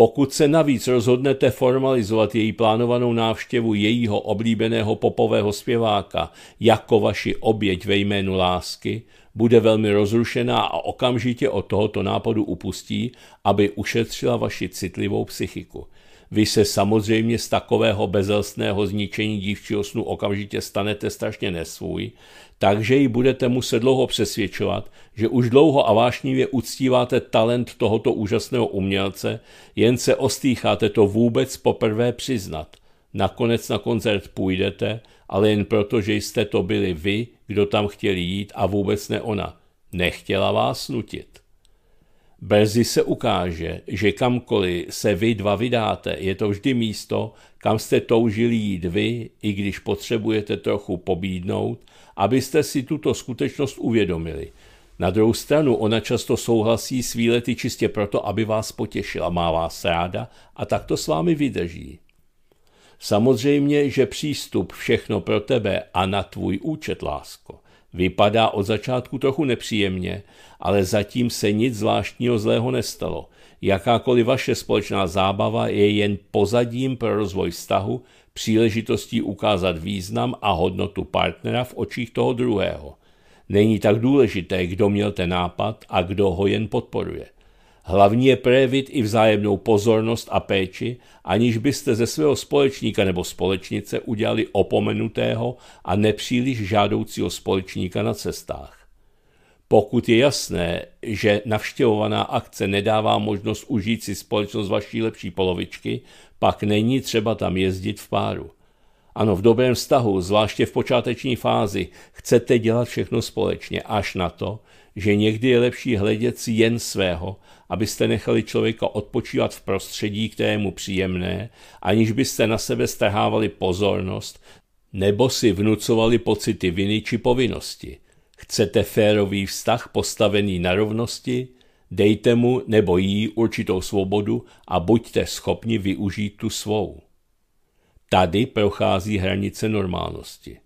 Pokud se navíc rozhodnete formalizovat její plánovanou návštěvu jejího oblíbeného popového zpěváka jako vaši oběť ve jménu lásky, bude velmi rozrušená a okamžitě od tohoto nápadu upustí, aby ušetřila vaši citlivou psychiku. Vy se samozřejmě z takového bezelstného zničení dívčího snu okamžitě stanete strašně nesvůj, takže ji budete muset dlouho přesvědčovat, že už dlouho a vášnivě uctíváte talent tohoto úžasného umělce, jen se ostýcháte to vůbec poprvé přiznat. Nakonec na koncert půjdete, ale jen proto, že jste to byli vy, kdo tam chtěli jít a vůbec ne ona. Nechtěla vás nutit. Brzy se ukáže, že kamkoliv se vy dva vydáte, je to vždy místo, kam jste toužili jít vy, i když potřebujete trochu pobídnout abyste si tuto skutečnost uvědomili. Na druhou stranu, ona často souhlasí s výlety čistě proto, aby vás potěšila, má vás ráda a tak to s vámi vydrží. Samozřejmě, že přístup všechno pro tebe a na tvůj účet, lásko, vypadá od začátku trochu nepříjemně, ale zatím se nic zvláštního zlého nestalo. Jakákoliv vaše společná zábava je jen pozadím pro rozvoj vztahu, příležitostí ukázat význam a hodnotu partnera v očích toho druhého. Není tak důležité, kdo měl ten nápad a kdo ho jen podporuje. Hlavní je projevit i vzájemnou pozornost a péči, aniž byste ze svého společníka nebo společnice udělali opomenutého a nepříliš žádoucího společníka na cestách. Pokud je jasné, že navštěvovaná akce nedává možnost užít si společnost vaší lepší polovičky, pak není třeba tam jezdit v páru. Ano, v dobrém vztahu, zvláště v počáteční fázi, chcete dělat všechno společně, až na to, že někdy je lepší hledět si jen svého, abyste nechali člověka odpočívat v prostředí, které mu příjemné, aniž byste na sebe strhávali pozornost nebo si vnucovali pocity viny či povinnosti. Chcete férový vztah postavený na rovnosti, Dejte mu nebo jí určitou svobodu a buďte schopni využít tu svou. Tady prochází hranice normálnosti.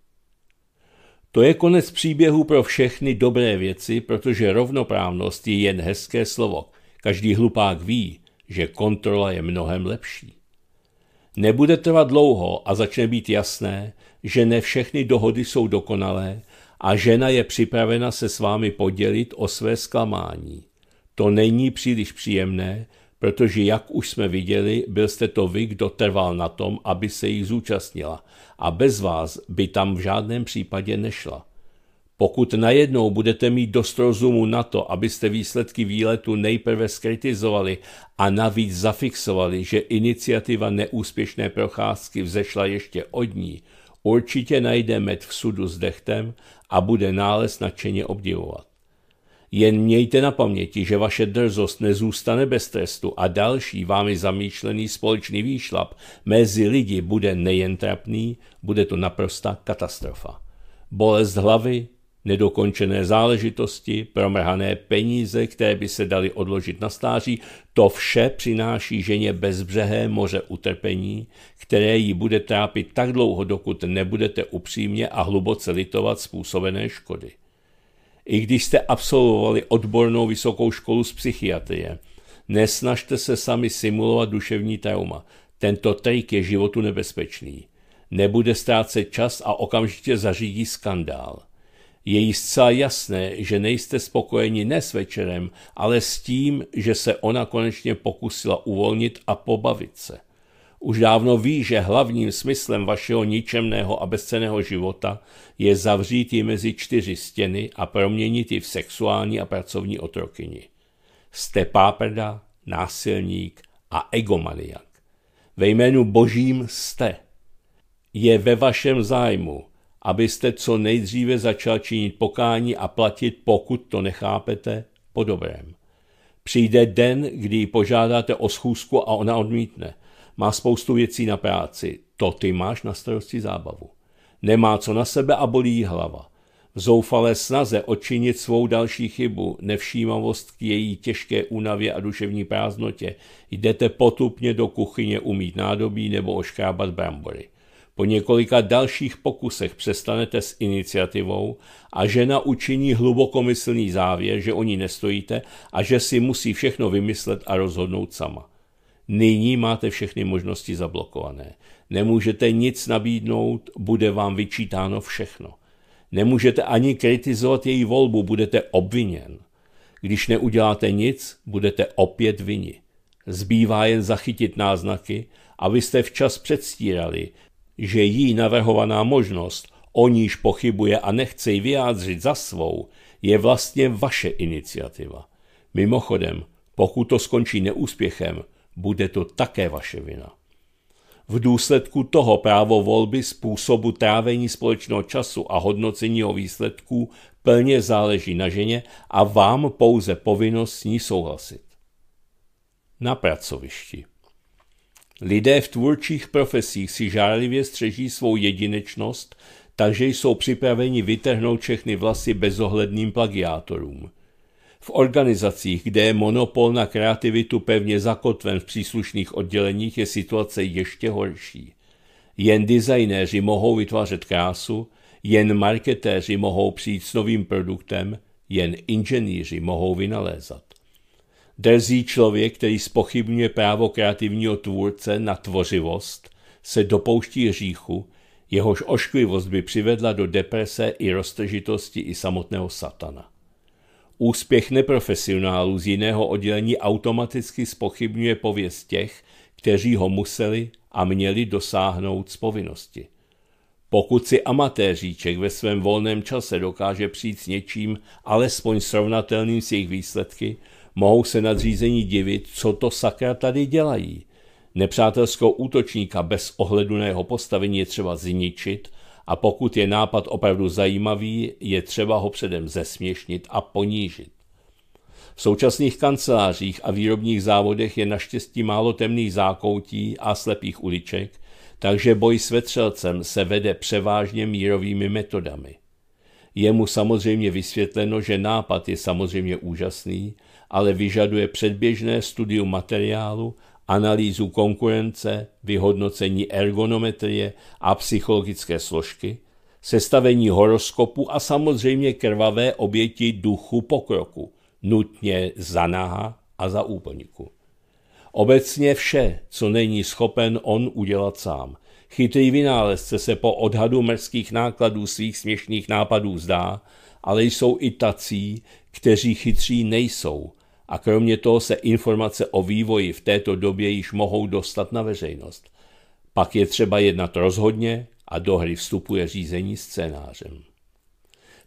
To je konec příběhu pro všechny dobré věci, protože rovnoprávnost je jen hezké slovo. Každý hlupák ví, že kontrola je mnohem lepší. Nebude trvat dlouho a začne být jasné, že ne všechny dohody jsou dokonalé a žena je připravena se s vámi podělit o své zklamání. To není příliš příjemné, protože jak už jsme viděli, byl jste to vy, kdo trval na tom, aby se jich zúčastnila a bez vás by tam v žádném případě nešla. Pokud najednou budete mít dost rozumu na to, abyste výsledky výletu nejprve skritizovali a navíc zafixovali, že iniciativa neúspěšné procházky vzešla ještě od ní, určitě najde med v sudu s dechtem a bude nález nadšeně obdivovat. Jen mějte na paměti, že vaše drzost nezůstane bez trestu a další vámi zamýšlený společný výšlap mezi lidi bude nejen trapný, bude to naprosta katastrofa. Bolest hlavy, nedokončené záležitosti, promrhané peníze, které by se daly odložit na stáří, to vše přináší ženě bezbřehé moře utrpení, které ji bude trápit tak dlouho, dokud nebudete upřímně a hluboce litovat způsobené škody i když jste absolvovali odbornou vysokou školu z psychiatrie. Nesnažte se sami simulovat duševní trauma. Tento trik je životu nebezpečný. Nebude ztrácet čas a okamžitě zařídí skandál. Je jí zcela jasné, že nejste spokojeni ne s večerem, ale s tím, že se ona konečně pokusila uvolnit a pobavit se už dávno ví, že hlavním smyslem vašeho ničemného a bezceného života je zavřít ji mezi čtyři stěny a proměnit ji v sexuální a pracovní otrokyni. Jste páprda, násilník a egomaniak. Ve jménu božím jste. Je ve vašem zájmu, abyste co nejdříve začal činit pokání a platit, pokud to nechápete, po dobrém. Přijde den, kdy ji požádáte o schůzku a ona odmítne – má spoustu věcí na práci, to ty máš na starosti zábavu. Nemá co na sebe a bolí hlava. V zoufalé snaze odčinit svou další chybu, nevšímavost k její těžké únavě a duševní prázdnotě, jdete potupně do kuchyně umít nádobí nebo oškrábat brambory. Po několika dalších pokusech přestanete s iniciativou a žena učiní hlubokomyslný závěr, že o ní nestojíte a že si musí všechno vymyslet a rozhodnout sama. Nyní máte všechny možnosti zablokované. Nemůžete nic nabídnout, bude vám vyčítáno všechno. Nemůžete ani kritizovat její volbu, budete obviněn. Když neuděláte nic, budete opět vini. Zbývá jen zachytit náznaky, abyste včas předstírali, že jí navrhovaná možnost, o níž pochybuje a nechce ji vyjádřit za svou, je vlastně vaše iniciativa. Mimochodem, pokud to skončí neúspěchem, bude to také vaše vina. V důsledku toho právo volby způsobu trávení společného času a hodnocení o výsledků plně záleží na ženě a vám pouze povinnost s ní souhlasit. Na pracovišti. Lidé v tvůrčích profesích si žárlivě střeží svou jedinečnost, takže jsou připraveni vytrhnout všechny vlasy bezohledným plagiátorům – v organizacích, kde je monopol na kreativitu pevně zakotven v příslušných odděleních, je situace ještě horší. Jen designéři mohou vytvářet krásu, jen marketéři mohou přijít s novým produktem, jen inženýři mohou vynalézat. Drzí člověk, který spochybňuje právo kreativního tvůrce na tvořivost, se dopouští říchu, jehož ošklivost by přivedla do deprese i roztržitosti i samotného satana. Úspěch neprofesionálů z jiného oddělení automaticky spochybňuje pověst těch, kteří ho museli a měli dosáhnout z povinnosti. Pokud si amatéříček ve svém volném čase dokáže přijít s něčím alespoň srovnatelným s jejich výsledky, mohou se nadřízení divit, co to sakra tady dělají. Nepřátelskou útočníka bez ohledu na jeho postavení je třeba zničit a pokud je nápad opravdu zajímavý, je třeba ho předem zesměšnit a ponížit. V současných kancelářích a výrobních závodech je naštěstí málo temných zákoutí a slepých uliček, takže boj s vetřelcem se vede převážně mírovými metodami. Je mu samozřejmě vysvětleno, že nápad je samozřejmě úžasný, ale vyžaduje předběžné studium materiálu analýzu konkurence, vyhodnocení ergonometrie a psychologické složky, sestavení horoskopu a samozřejmě krvavé oběti duchu pokroku, nutně za náha a za úplníku. Obecně vše, co není schopen on udělat sám. Chytrý vynálezce se po odhadu mrzkých nákladů svých směšných nápadů zdá, ale jsou i tací, kteří chytří nejsou – a kromě toho se informace o vývoji v této době již mohou dostat na veřejnost. Pak je třeba jednat rozhodně a do hry vstupuje řízení scénářem.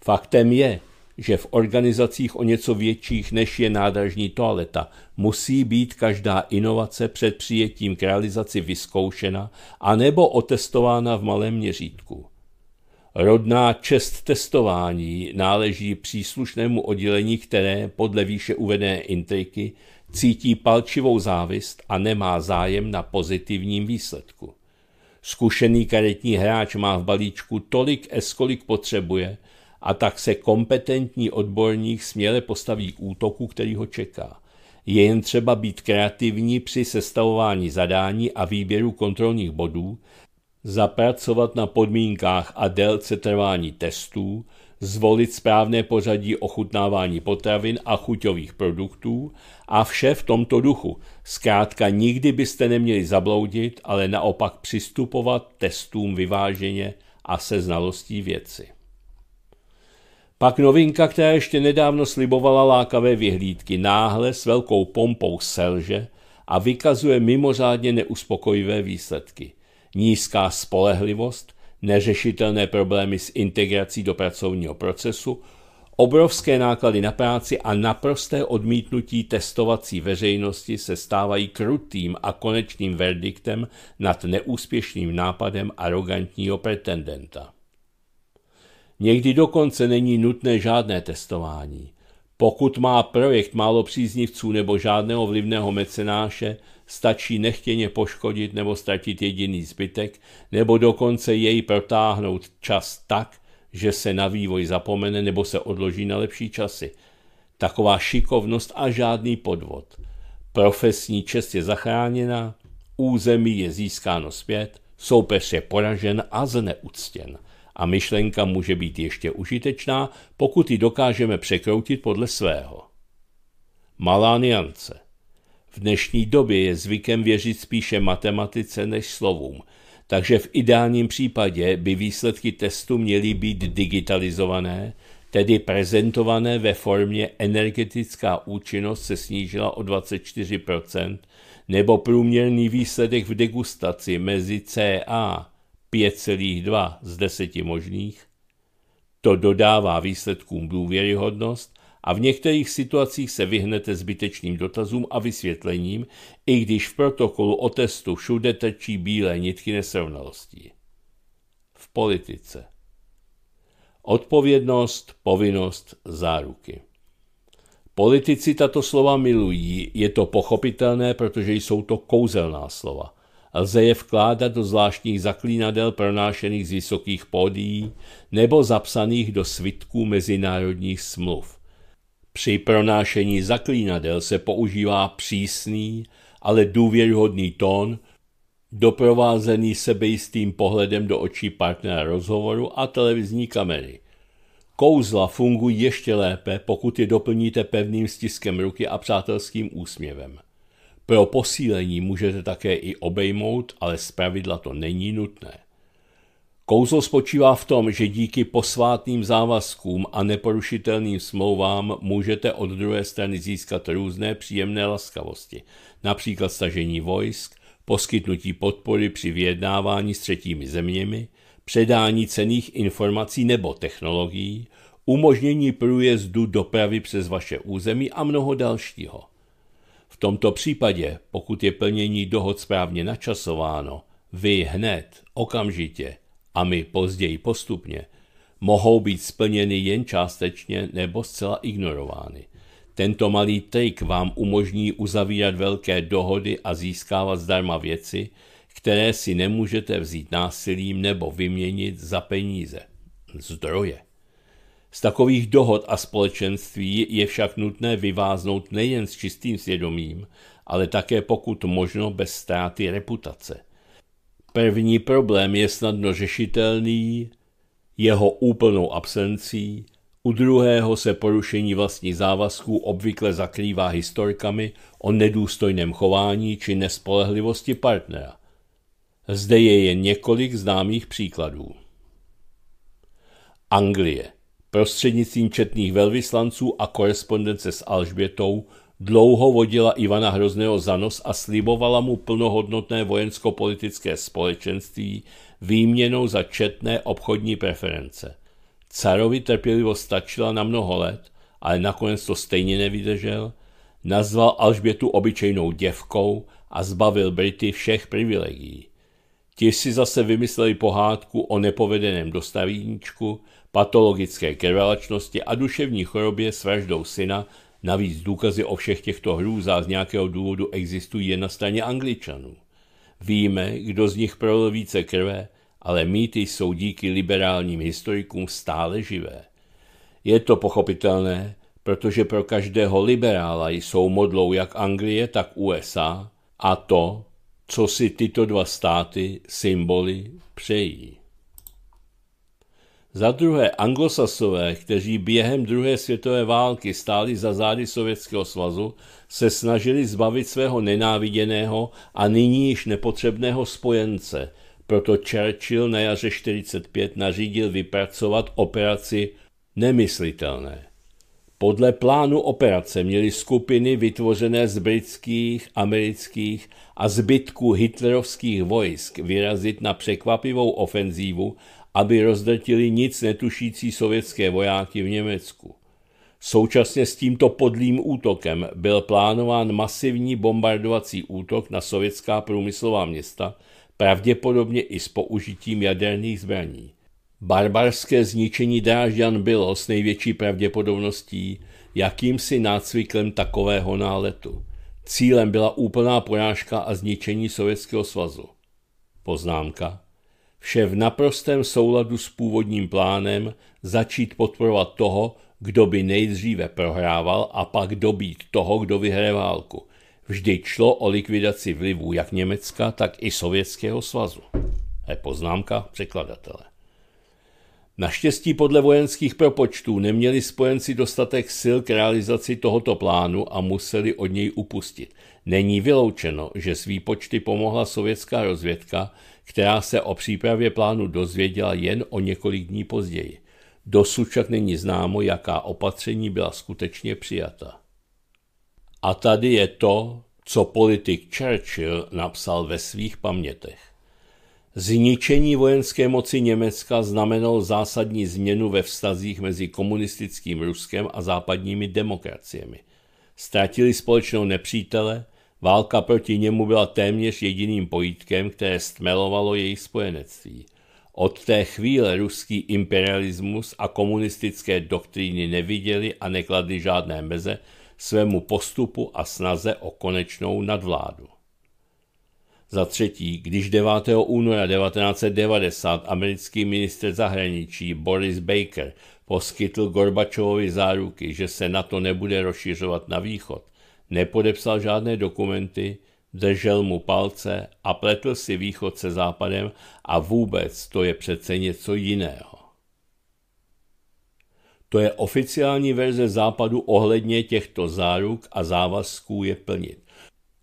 Faktem je, že v organizacích o něco větších než je nádražní toaleta musí být každá inovace před přijetím k realizaci vyzkoušena anebo otestována v malém měřítku. Rodná čest testování náleží příslušnému oddělení, které podle výše uvedené intriky cítí palčivou závist a nemá zájem na pozitivním výsledku. Zkušený karetní hráč má v balíčku tolik S, kolik potřebuje, a tak se kompetentní odborník směle postaví útoku, který ho čeká. Je jen třeba být kreativní při sestavování zadání a výběru kontrolních bodů, zapracovat na podmínkách a délce trvání testů, zvolit správné pořadí ochutnávání potravin a chuťových produktů a vše v tomto duchu. Zkrátka nikdy byste neměli zabloudit, ale naopak přistupovat testům vyváženě a se znalostí věci. Pak novinka, která ještě nedávno slibovala lákavé vyhlídky, náhle s velkou pompou selže a vykazuje mimořádně neuspokojivé výsledky nízká spolehlivost, neřešitelné problémy s integrací do pracovního procesu, obrovské náklady na práci a naprosté odmítnutí testovací veřejnosti se stávají krutým a konečným verdiktem nad neúspěšným nápadem arrogantního pretendenta. Někdy dokonce není nutné žádné testování. Pokud má projekt málo příznivců nebo žádného vlivného mecenáše, stačí nechtěně poškodit nebo ztratit jediný zbytek, nebo dokonce jej protáhnout čas tak, že se na vývoj zapomene nebo se odloží na lepší časy. Taková šikovnost a žádný podvod. Profesní čest je zachráněna, území je získáno zpět, soupeř je poražen a zneuctěn. A myšlenka může být ještě užitečná, pokud ji dokážeme překroutit podle svého. Malá niance. V dnešní době je zvykem věřit spíše matematice než slovům, takže v ideálním případě by výsledky testu měly být digitalizované, tedy prezentované ve formě energetická účinnost se snížila o 24 nebo průměrný výsledek v degustaci mezi CA 5,2 z 10 možných. To dodává výsledkům důvěryhodnost a v některých situacích se vyhnete zbytečným dotazům a vysvětlením, i když v protokolu o testu všude trčí bílé nitky nesrovnalostí. V politice. Odpovědnost, povinnost, záruky. Politici tato slova milují, je to pochopitelné, protože jsou to kouzelná slova. Lze je vkládat do zvláštních zaklínadel pronášených z vysokých pódií nebo zapsaných do svitků mezinárodních smluv. Při pronášení zaklínadel se používá přísný, ale důvěryhodný tón, doprovázený sebejistým pohledem do očí partnera rozhovoru a televizní kamery. Kouzla fungují ještě lépe, pokud je doplníte pevným stiskem ruky a přátelským úsměvem. Pro posílení můžete také i obejmout, ale zpravidla to není nutné. Kouzlo spočívá v tom, že díky posvátným závazkům a neporušitelným smlouvám můžete od druhé strany získat různé příjemné laskavosti, například stažení vojsk, poskytnutí podpory při vyjednávání s třetími zeměmi, předání cených informací nebo technologií, umožnění průjezdu dopravy přes vaše území a mnoho dalšího. V tomto případě, pokud je plnění dohod správně načasováno, vy hned, okamžitě, a my později postupně mohou být splněny jen částečně nebo zcela ignorovány. Tento malý take vám umožní uzavírat velké dohody a získávat zdarma věci, které si nemůžete vzít násilím nebo vyměnit za peníze. Zdroje. Z takových dohod a společenství je však nutné vyváznout nejen s čistým svědomím, ale také pokud možno bez ztráty reputace. První problém je snadno řešitelný jeho úplnou absencí, u druhého se porušení vlastní závazků obvykle zakrývá historkami o nedůstojném chování či nespolehlivosti partnera. Zde je jen několik známých příkladů. Anglie. Prostřednictvím četných velvyslanců a korespondence s Alžbětou Dlouho vodila Ivana Hrozného za nos a slibovala mu plnohodnotné vojensko-politické společenství výměnou za četné obchodní preference. Carovi trpělivost stačila na mnoho let, ale nakonec to stejně nevydržel, nazval Alžbětu obyčejnou děvkou a zbavil Brity všech privilegií. Ti si zase vymysleli pohádku o nepovedeném dostavíčku, patologické krvelačnosti a duševní chorobě s vraždou syna Navíc důkazy o všech těchto hrůzách z nějakého důvodu existují jen na straně Angličanů. Víme, kdo z nich prolil více krve, ale mýty jsou díky liberálním historikům stále živé. Je to pochopitelné, protože pro každého liberála jsou modlou jak Anglie, tak USA a to, co si tyto dva státy, symboly, přejí. Za druhé, anglosasové, kteří během druhé světové války stáli za zády Sovětského svazu, se snažili zbavit svého nenáviděného a nyní již nepotřebného spojence, proto Churchill na jaře 45 nařídil vypracovat operaci nemyslitelné. Podle plánu operace měly skupiny vytvořené z britských, amerických a zbytků hitlerovských vojsk vyrazit na překvapivou ofenzívu aby rozdrtili nic netušící sovětské vojáky v Německu. Současně s tímto podlým útokem byl plánován masivní bombardovací útok na sovětská průmyslová města, pravděpodobně i s použitím jaderných zbraní. Barbarské zničení Drážďan bylo s největší pravděpodobností jakýmsi nácvikem takového náletu. Cílem byla úplná porážka a zničení Sovětského svazu. Poznámka vše v naprostém souladu s původním plánem začít podporovat toho, kdo by nejdříve prohrával a pak dobít toho, kdo vyhraje válku. Vždy šlo o likvidaci vlivů jak Německa, tak i Sovětského svazu. Je poznámka překladatele. Naštěstí podle vojenských propočtů neměli spojenci dostatek sil k realizaci tohoto plánu a museli od něj upustit. Není vyloučeno, že s výpočty pomohla sovětská rozvědka, která se o přípravě plánu dozvěděla jen o několik dní později. Dosud však není známo, jaká opatření byla skutečně přijata. A tady je to, co politik Churchill napsal ve svých pamětech. Zničení vojenské moci Německa znamenalo zásadní změnu ve vztazích mezi komunistickým Ruskem a západními demokraciemi. Ztratili společnou nepřítele, Válka proti němu byla téměř jediným pojítkem, které stmelovalo jejich spojenectví. Od té chvíle ruský imperialismus a komunistické doktríny neviděli a nekladli žádné meze svému postupu a snaze o konečnou nadvládu. Za třetí, když 9. února 1990 americký minister zahraničí Boris Baker poskytl Gorbačovovi záruky, že se NATO nebude rozšiřovat na východ – Nepodepsal žádné dokumenty, držel mu palce a pletl si východ se západem a vůbec to je přece něco jiného. To je oficiální verze západu ohledně těchto záruk a závazků je plnit.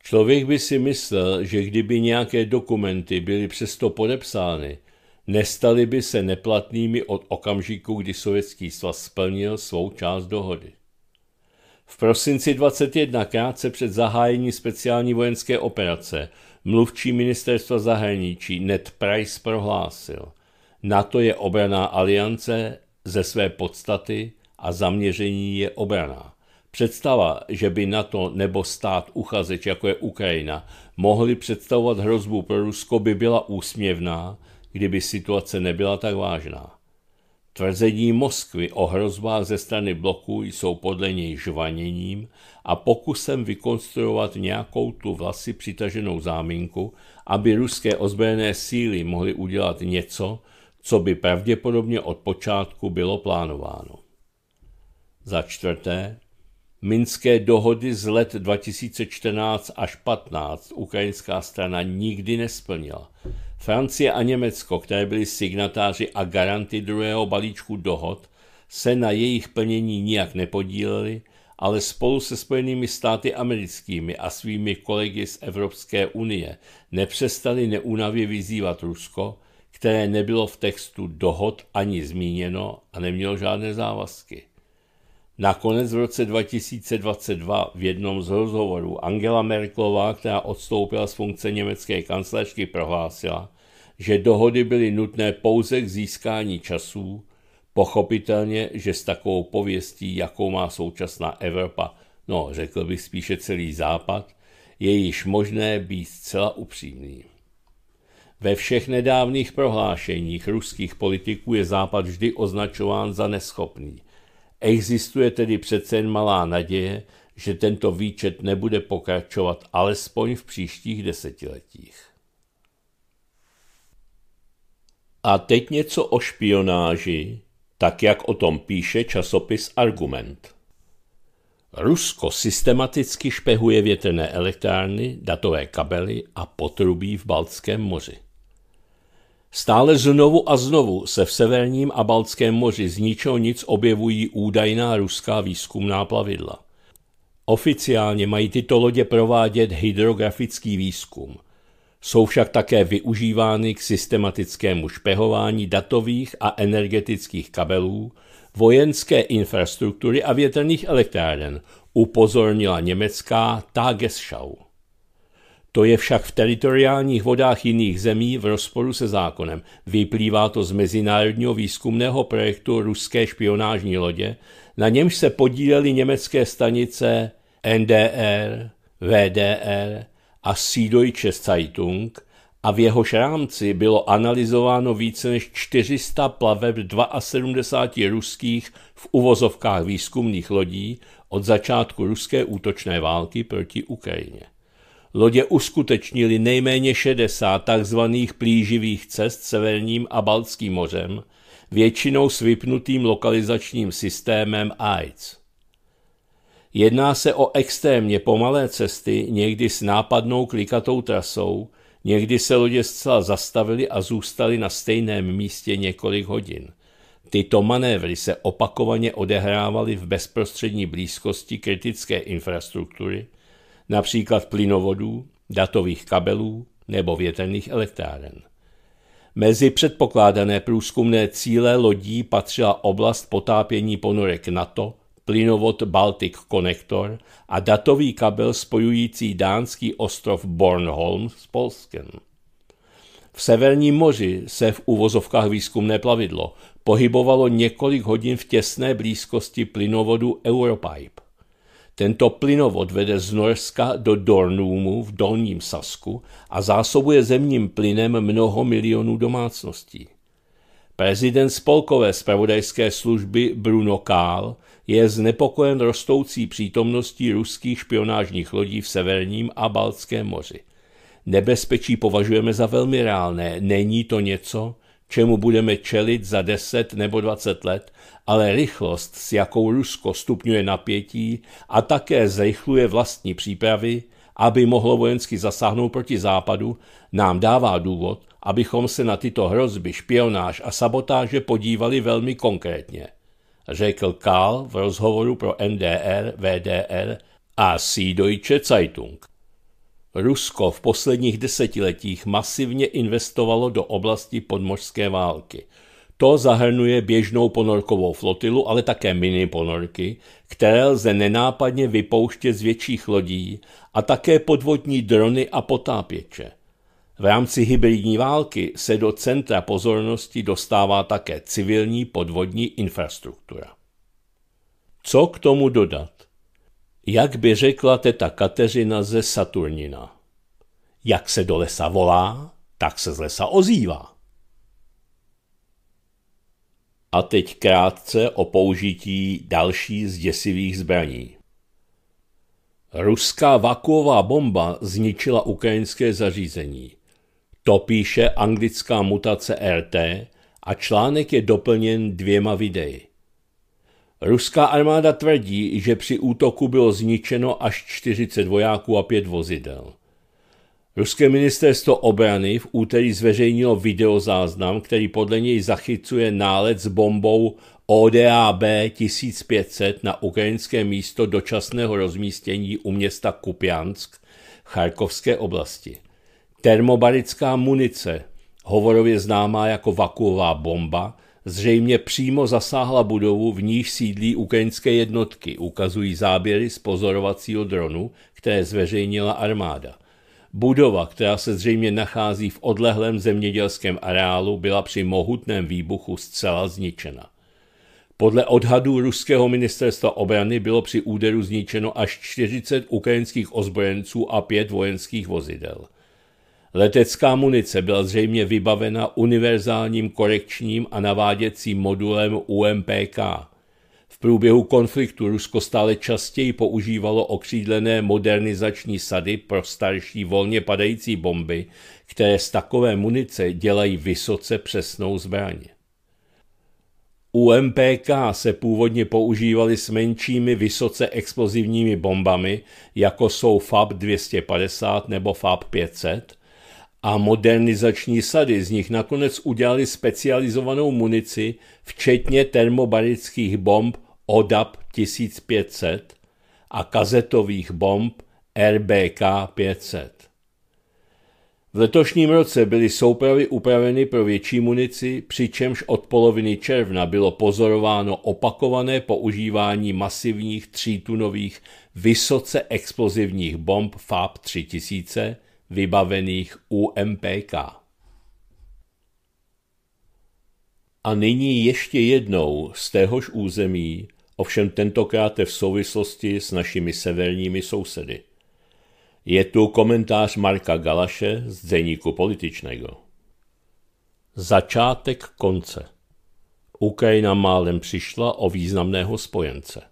Člověk by si myslel, že kdyby nějaké dokumenty byly přesto podepsány, nestaly by se neplatnými od okamžiku, kdy Sovětský svaz splnil svou část dohody. V prosinci 21 krátce před zahájení speciální vojenské operace mluvčí ministerstva zahraničí Ned Price prohlásil, NATO je obraná aliance ze své podstaty a zaměření je obraná. Představa, že by NATO nebo stát uchazeč, jako je Ukrajina, mohli představovat hrozbu pro Rusko, by byla úsměvná, kdyby situace nebyla tak vážná. Tvrzení Moskvy o hrozbách ze strany bloků jsou podle něj žvaněním a pokusem vykonstruovat nějakou tu vlasy přitaženou záminku, aby ruské ozbrojené síly mohly udělat něco, co by pravděpodobně od počátku bylo plánováno. Za čtvrté, Minské dohody z let 2014 až 15 ukrajinská strana nikdy nesplnila Francie a Německo, které byly signatáři a garanty druhého balíčku dohod, se na jejich plnění nijak nepodíleli, ale spolu se Spojenými státy americkými a svými kolegy z Evropské unie nepřestali neúnavě vyzývat Rusko, které nebylo v textu dohod ani zmíněno a nemělo žádné závazky. Nakonec v roce 2022 v jednom z rozhovorů Angela Merklová, která odstoupila z funkce německé kancelářky, prohlásila, že dohody byly nutné pouze k získání časů, pochopitelně, že s takovou pověstí, jakou má současná Evropa, no řekl bych spíše celý západ, je již možné být zcela upřímný. Ve všech nedávných prohlášeních ruských politiků je Západ vždy označován za neschopný – Existuje tedy přece jen malá naděje, že tento výčet nebude pokračovat alespoň v příštích desetiletích. A teď něco o špionáži, tak jak o tom píše časopis Argument. Rusko systematicky špehuje větrné elektrárny, datové kabely a potrubí v Baltském moři. Stále znovu a znovu se v Severním a Baltském moři z ničeho nic objevují údajná ruská výzkumná plavidla. Oficiálně mají tyto lodě provádět hydrografický výzkum. Jsou však také využívány k systematickému špehování datových a energetických kabelů, vojenské infrastruktury a větrných elektráren, upozornila německá Tagesschau. To je však v teritoriálních vodách jiných zemí v rozporu se zákonem. Vyplývá to z mezinárodního výzkumného projektu ruské špionážní lodě, na němž se podílely německé stanice NDR, VDR a Süddeutsche Zeitung a v jeho rámci bylo analyzováno více než 400 plaveb 72 ruských v uvozovkách výzkumných lodí od začátku ruské útočné války proti Ukrajině. Lodě uskutečnili nejméně 60 tzv. plíživých cest Severním a Baltským mořem, většinou s vypnutým lokalizačním systémem AIDS. Jedná se o extrémně pomalé cesty, někdy s nápadnou klikatou trasou, někdy se lodě zcela zastavily a zůstaly na stejném místě několik hodin. Tyto manévry se opakovaně odehrávaly v bezprostřední blízkosti kritické infrastruktury, například plynovodů, datových kabelů nebo větrných elektráren. Mezi předpokládané průzkumné cíle lodí patřila oblast potápění ponorek NATO, plynovod Baltic Connector a datový kabel spojující dánský ostrov Bornholm s Polskem. V Severním moři se v uvozovkách výzkumné plavidlo pohybovalo několik hodin v těsné blízkosti plynovodu Europipe. Tento plynovod vede z Norska do Dornumu v Dolním Sasku a zásobuje zemním plynem mnoho milionů domácností. Prezident spolkové spravodajské služby Bruno Kál je znepokojen rostoucí přítomností ruských špionážních lodí v Severním a Baltském moři. Nebezpečí považujeme za velmi reálné. Není to něco, čemu budeme čelit za 10 nebo 20 let, ale rychlost, s jakou Rusko stupňuje napětí a také zrychluje vlastní přípravy, aby mohlo vojensky zasáhnout proti západu, nám dává důvod, abychom se na tyto hrozby, špionáž a sabotáže podívali velmi konkrétně, řekl Karl v rozhovoru pro NDR, VDR a Süddeutsche Zeitung. Rusko v posledních desetiletích masivně investovalo do oblasti podmořské války – to zahrnuje běžnou ponorkovou flotilu, ale také mini ponorky, které lze nenápadně vypouštět z větších lodí a také podvodní drony a potápěče. V rámci hybridní války se do centra pozornosti dostává také civilní podvodní infrastruktura. Co k tomu dodat? Jak by řekla teta Kateřina ze Saturnina? Jak se do lesa volá, tak se z lesa ozývá. A teď krátce o použití další z děsivých zbraní. Ruská vakuová bomba zničila ukrajinské zařízení. To píše anglická mutace RT a článek je doplněn dvěma videi. Ruská armáda tvrdí, že při útoku bylo zničeno až 40 vojáků a 5 vozidel. Ruské ministerstvo obrany v úterý zveřejnilo videozáznam, který podle něj zachycuje nálet s bombou ODAB 1500 na ukrajinské místo dočasného rozmístění u města Kupjansk v Charkovské oblasti. Termobarická munice, hovorově známá jako vakuová bomba, zřejmě přímo zasáhla budovu, v níž sídlí ukrajinské jednotky, ukazují záběry z pozorovacího dronu, které zveřejnila armáda. Budova, která se zřejmě nachází v odlehlém zemědělském areálu, byla při mohutném výbuchu zcela zničena. Podle odhadů ruského ministerstva obrany bylo při úderu zničeno až 40 ukrajinských ozbrojenců a pět vojenských vozidel. Letecká munice byla zřejmě vybavena univerzálním korekčním a naváděcím modulem UMPK – průběhu konfliktu Rusko stále častěji používalo okřídlené modernizační sady pro starší volně padající bomby, které z takové munice dělají vysoce přesnou zbraň. U MPK se původně používaly s menšími vysoce explozivními bombami, jako jsou FAB 250 nebo FAB 500, a modernizační sady z nich nakonec udělali specializovanou munici, včetně termobarických bomb ODAP 1500 a kazetových bomb RBK 500. V letošním roce byly soupravy upraveny pro větší munici, přičemž od poloviny června bylo pozorováno opakované používání masivních třítunových vysoce explozivních bomb FAB 3000 vybavených UMPK. A nyní ještě jednou z téhož území ovšem tentokrát v souvislosti s našimi severními sousedy. Je tu komentář Marka Galaše z Deníku političného. Začátek konce Ukrajina málem přišla o významného spojence.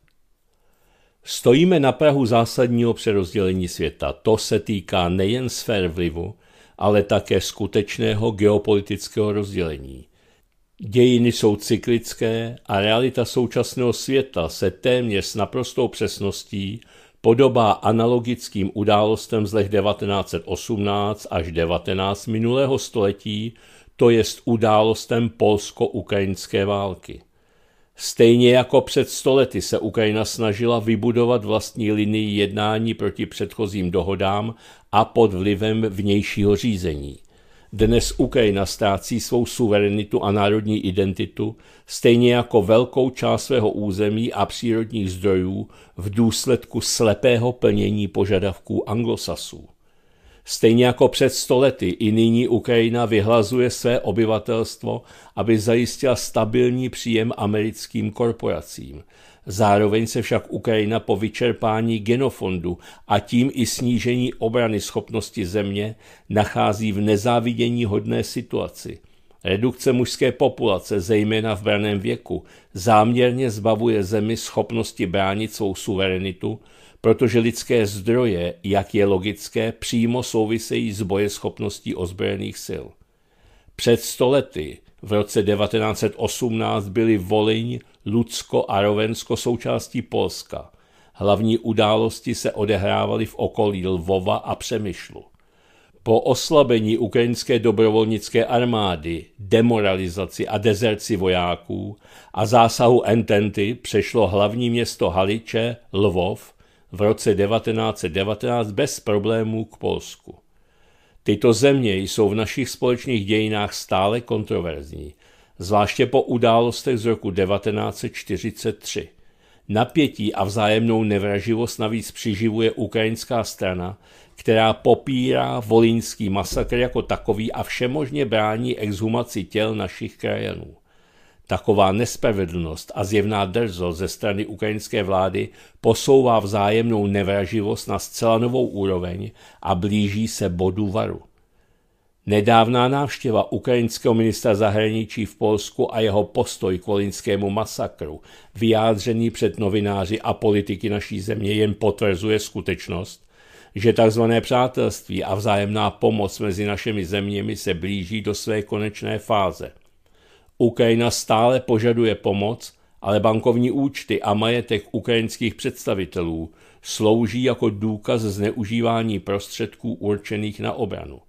Stojíme na prahu zásadního přerozdělení světa. To se týká nejen sfér vlivu, ale také skutečného geopolitického rozdělení – Dějiny jsou cyklické a realita současného světa se téměř s naprostou přesností podobá analogickým událostem z let 1918 až 19 minulého století, to jest událostem polsko-ukrajinské války. Stejně jako před stolety se Ukrajina snažila vybudovat vlastní linii jednání proti předchozím dohodám a pod vlivem vnějšího řízení – dnes Ukrajina ztrácí svou suverenitu a národní identitu, stejně jako velkou část svého území a přírodních zdrojů v důsledku slepého plnění požadavků anglosasů. Stejně jako před stolety i nyní Ukrajina vyhlazuje své obyvatelstvo, aby zajistila stabilní příjem americkým korporacím – Zároveň se však Ukrajina po vyčerpání genofondu a tím i snížení obrany schopnosti země nachází v nezávidění hodné situaci. Redukce mužské populace, zejména v braném věku, záměrně zbavuje zemi schopnosti bránit svou suverenitu, protože lidské zdroje, jak je logické, přímo souvisejí s bojeschopností ozbrojených sil. Před stolety v roce 1918 byly Voliň, Lucko a Rovensko součástí Polska. Hlavní události se odehrávaly v okolí Lvova a Přemyšlu. Po oslabení ukrajinské dobrovolnické armády, demoralizaci a dezerci vojáků a zásahu Ententy přešlo hlavní město Haliče, Lvov, v roce 1919 bez problémů k Polsku. Tyto země jsou v našich společných dějinách stále kontroverzní, zvláště po událostech z roku 1943. Napětí a vzájemnou nevraživost navíc přiživuje ukrajinská strana, která popírá volínský masakr jako takový a všemožně brání exhumaci těl našich krajanů. Taková nespravedlnost a zjevná drzo ze strany ukrajinské vlády posouvá vzájemnou nevraživost na zcela novou úroveň a blíží se bodu varu. Nedávná návštěva ukrajinského ministra zahraničí v Polsku a jeho postoj k volinskému masakru, vyjádřený před novináři a politiky naší země, jen potvrzuje skutečnost, že tzv. přátelství a vzájemná pomoc mezi našimi zeměmi se blíží do své konečné fáze – Ukrajina stále požaduje pomoc, ale bankovní účty a majetek ukrajinských představitelů slouží jako důkaz zneužívání prostředků určených na obranu.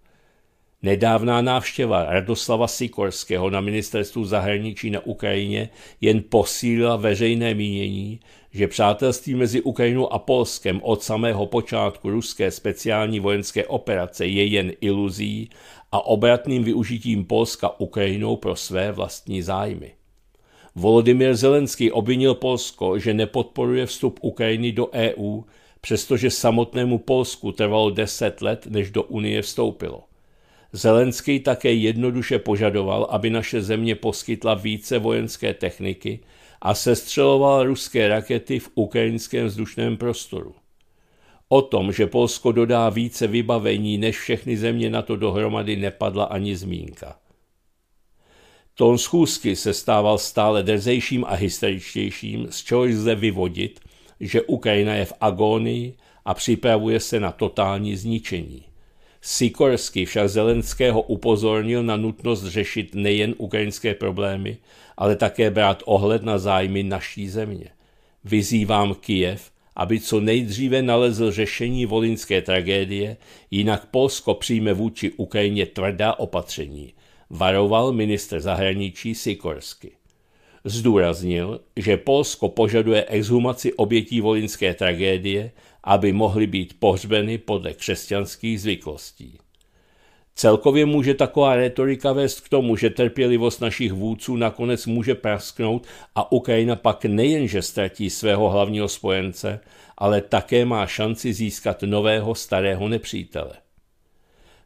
Nedávná návštěva Radoslava Sikorského na ministerstvu zahraničí na Ukrajině jen posílila veřejné mínění, že přátelství mezi Ukrajinou a Polskem od samého počátku ruské speciální vojenské operace je jen iluzí a obratným využitím Polska Ukrajinou pro své vlastní zájmy. Volodymyr Zelenský obvinil Polsko, že nepodporuje vstup Ukrajiny do EU, přestože samotnému Polsku trvalo 10 let, než do Unie vstoupilo. Zelenský také jednoduše požadoval, aby naše země poskytla více vojenské techniky a sestřeloval ruské rakety v ukrajinském vzdušném prostoru. O tom, že Polsko dodá více vybavení než všechny země na to dohromady, nepadla ani zmínka. Tón schůzky se stával stále drzejším a hysteričtějším, z čehož lze vyvodit, že Ukrajina je v agónii a připravuje se na totální zničení. Sikorsky však Zelenského upozornil na nutnost řešit nejen ukrajinské problémy, ale také brát ohled na zájmy naší země. Vyzývám Kijev, aby co nejdříve nalezl řešení volinské tragédie, jinak Polsko přijme vůči Ukrajině tvrdá opatření, varoval minister zahraničí Sikorsky. Zdůraznil, že Polsko požaduje exhumaci obětí volinské tragédie, aby mohly být pohřbeny podle křesťanských zvyklostí. Celkově může taková retorika vést k tomu, že trpělivost našich vůdců nakonec může prasknout a Ukrajina pak nejenže ztratí svého hlavního spojence, ale také má šanci získat nového starého nepřítele.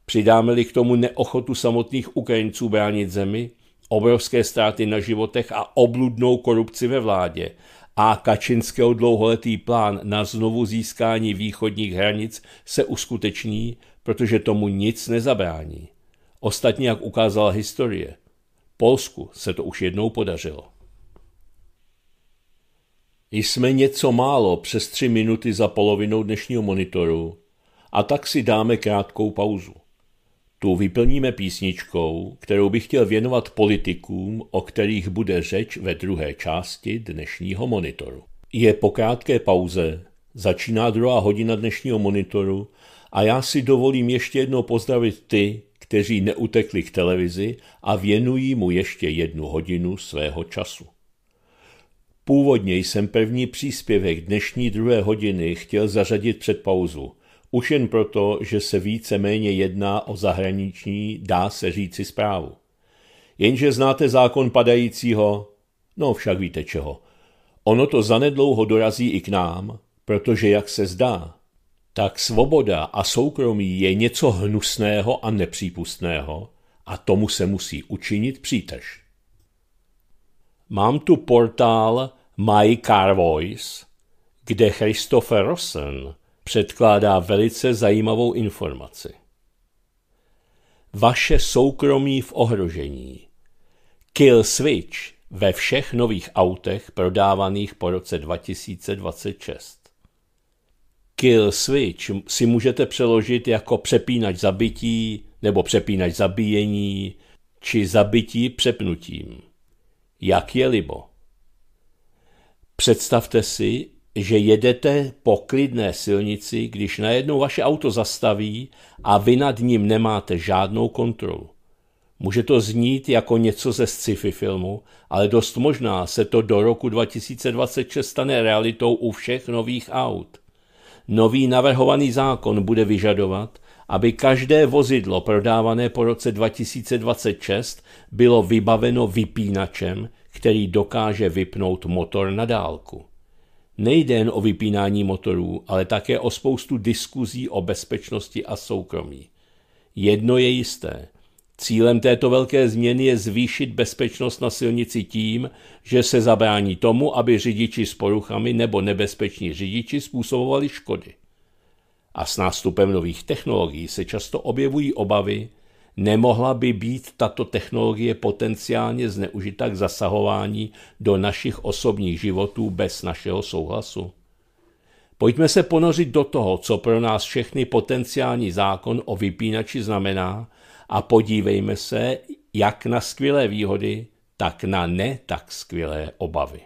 Přidáme-li k tomu neochotu samotných Ukrajinců bránit zemi, obrovské ztráty na životech a obludnou korupci ve vládě a Kačinského dlouholetý plán na znovu získání východních hranic se uskuteční, protože tomu nic nezabrání. Ostatně, jak ukázala historie, Polsku se to už jednou podařilo. Jsme něco málo přes tři minuty za polovinou dnešního monitoru a tak si dáme krátkou pauzu. Tu vyplníme písničkou, kterou bych chtěl věnovat politikům, o kterých bude řeč ve druhé části dnešního monitoru. Je po krátké pauze, začíná druhá hodina dnešního monitoru a já si dovolím ještě jednou pozdravit ty, kteří neutekli k televizi a věnují mu ještě jednu hodinu svého času. Původně jsem první příspěvek dnešní druhé hodiny chtěl zařadit před pauzu, už jen proto, že se více méně jedná o zahraniční, dá se říci zprávu. Jenže znáte zákon padajícího, no však víte čeho. Ono to zanedlouho dorazí i k nám, protože jak se zdá, tak svoboda a soukromí je něco hnusného a nepřípustného a tomu se musí učinit přítež. Mám tu portál My Car Voice, kde Christopher Rosen předkládá velice zajímavou informaci. Vaše soukromí v ohrožení. Kill Switch ve všech nových autech prodávaných po roce 2026 kill switch si můžete přeložit jako přepínač zabití nebo přepínač zabíjení či zabití přepnutím. Jak je libo. Představte si, že jedete po klidné silnici, když najednou vaše auto zastaví a vy nad ním nemáte žádnou kontrolu. Může to znít jako něco ze sci-fi filmu, ale dost možná se to do roku 2026 stane realitou u všech nových aut. Nový navrhovaný zákon bude vyžadovat, aby každé vozidlo prodávané po roce 2026 bylo vybaveno vypínačem, který dokáže vypnout motor na dálku. Nejde jen o vypínání motorů, ale také o spoustu diskuzí o bezpečnosti a soukromí. Jedno je jisté. Cílem této velké změny je zvýšit bezpečnost na silnici tím, že se zabrání tomu, aby řidiči s poruchami nebo nebezpeční řidiči způsobovali škody. A s nástupem nových technologií se často objevují obavy, nemohla by být tato technologie potenciálně zneužita k zasahování do našich osobních životů bez našeho souhlasu. Pojďme se ponořit do toho, co pro nás všechny potenciální zákon o vypínači znamená a podívejme se jak na skvělé výhody, tak na ne tak skvělé obavy.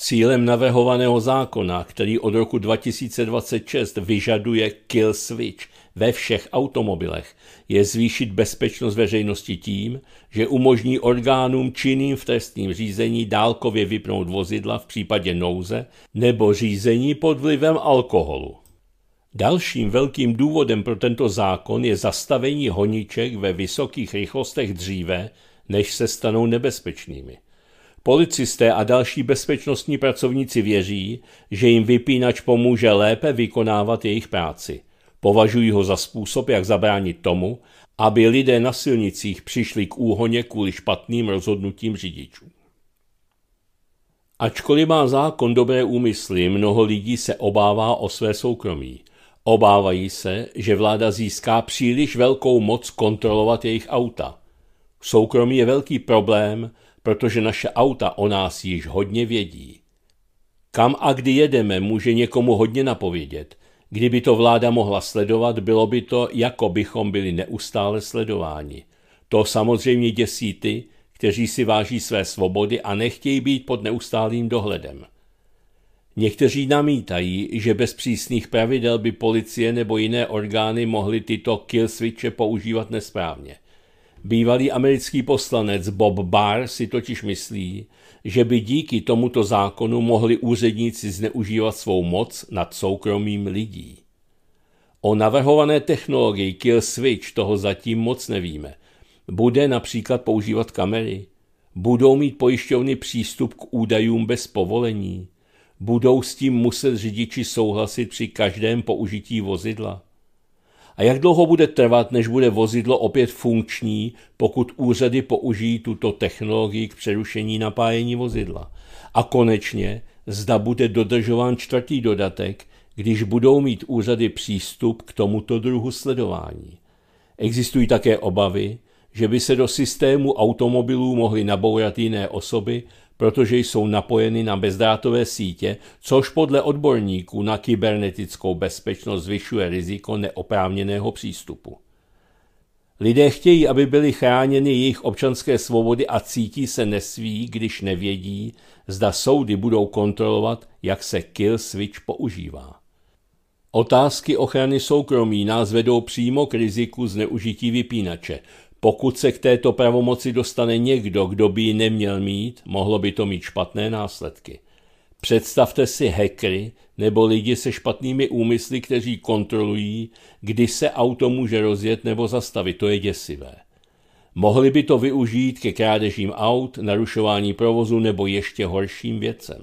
Cílem navrhovaného zákona, který od roku 2026 vyžaduje kill switch ve všech automobilech, je zvýšit bezpečnost veřejnosti tím, že umožní orgánům činným v trestním řízení dálkově vypnout vozidla v případě nouze nebo řízení pod vlivem alkoholu. Dalším velkým důvodem pro tento zákon je zastavení honiček ve vysokých rychlostech dříve, než se stanou nebezpečnými. Policisté a další bezpečnostní pracovníci věří, že jim vypínač pomůže lépe vykonávat jejich práci. Považují ho za způsob, jak zabránit tomu, aby lidé na silnicích přišli k úhoně kvůli špatným rozhodnutím řidičů. Ačkoliv má zákon dobré úmysly, mnoho lidí se obává o své soukromí. Obávají se, že vláda získá příliš velkou moc kontrolovat jejich auta. V soukromí je velký problém, protože naše auta o nás již hodně vědí. Kam a kdy jedeme, může někomu hodně napovědět. Kdyby to vláda mohla sledovat, bylo by to, jako bychom byli neustále sledováni. To samozřejmě děsí ty, kteří si váží své svobody a nechtějí být pod neustálým dohledem. Někteří namítají, že bez přísných pravidel by policie nebo jiné orgány mohly tyto kill switche používat nesprávně. Bývalý americký poslanec Bob Barr si totiž myslí, že by díky tomuto zákonu mohli úředníci zneužívat svou moc nad soukromím lidí. O navrhované technologii Kill Switch toho zatím moc nevíme. Bude například používat kamery? Budou mít pojišťovny přístup k údajům bez povolení? Budou s tím muset řidiči souhlasit při každém použití vozidla? A jak dlouho bude trvat, než bude vozidlo opět funkční, pokud úřady použijí tuto technologii k přerušení napájení vozidla? A konečně, zda bude dodržován čtvrtý dodatek, když budou mít úřady přístup k tomuto druhu sledování. Existují také obavy, že by se do systému automobilů mohly nabourat jiné osoby, protože jsou napojeny na bezdrátové sítě, což podle odborníků na kybernetickou bezpečnost zvyšuje riziko neoprávněného přístupu. Lidé chtějí, aby byly chráněny jejich občanské svobody a cítí se nesví, když nevědí, zda soudy budou kontrolovat, jak se kill switch používá. Otázky ochrany soukromí nás vedou přímo k riziku zneužití vypínače, pokud se k této pravomoci dostane někdo, kdo by ji neměl mít, mohlo by to mít špatné následky. Představte si hekry nebo lidi se špatnými úmysly, kteří kontrolují, kdy se auto může rozjet nebo zastavit. To je děsivé. Mohli by to využít ke krádežím aut, narušování provozu nebo ještě horším věcem.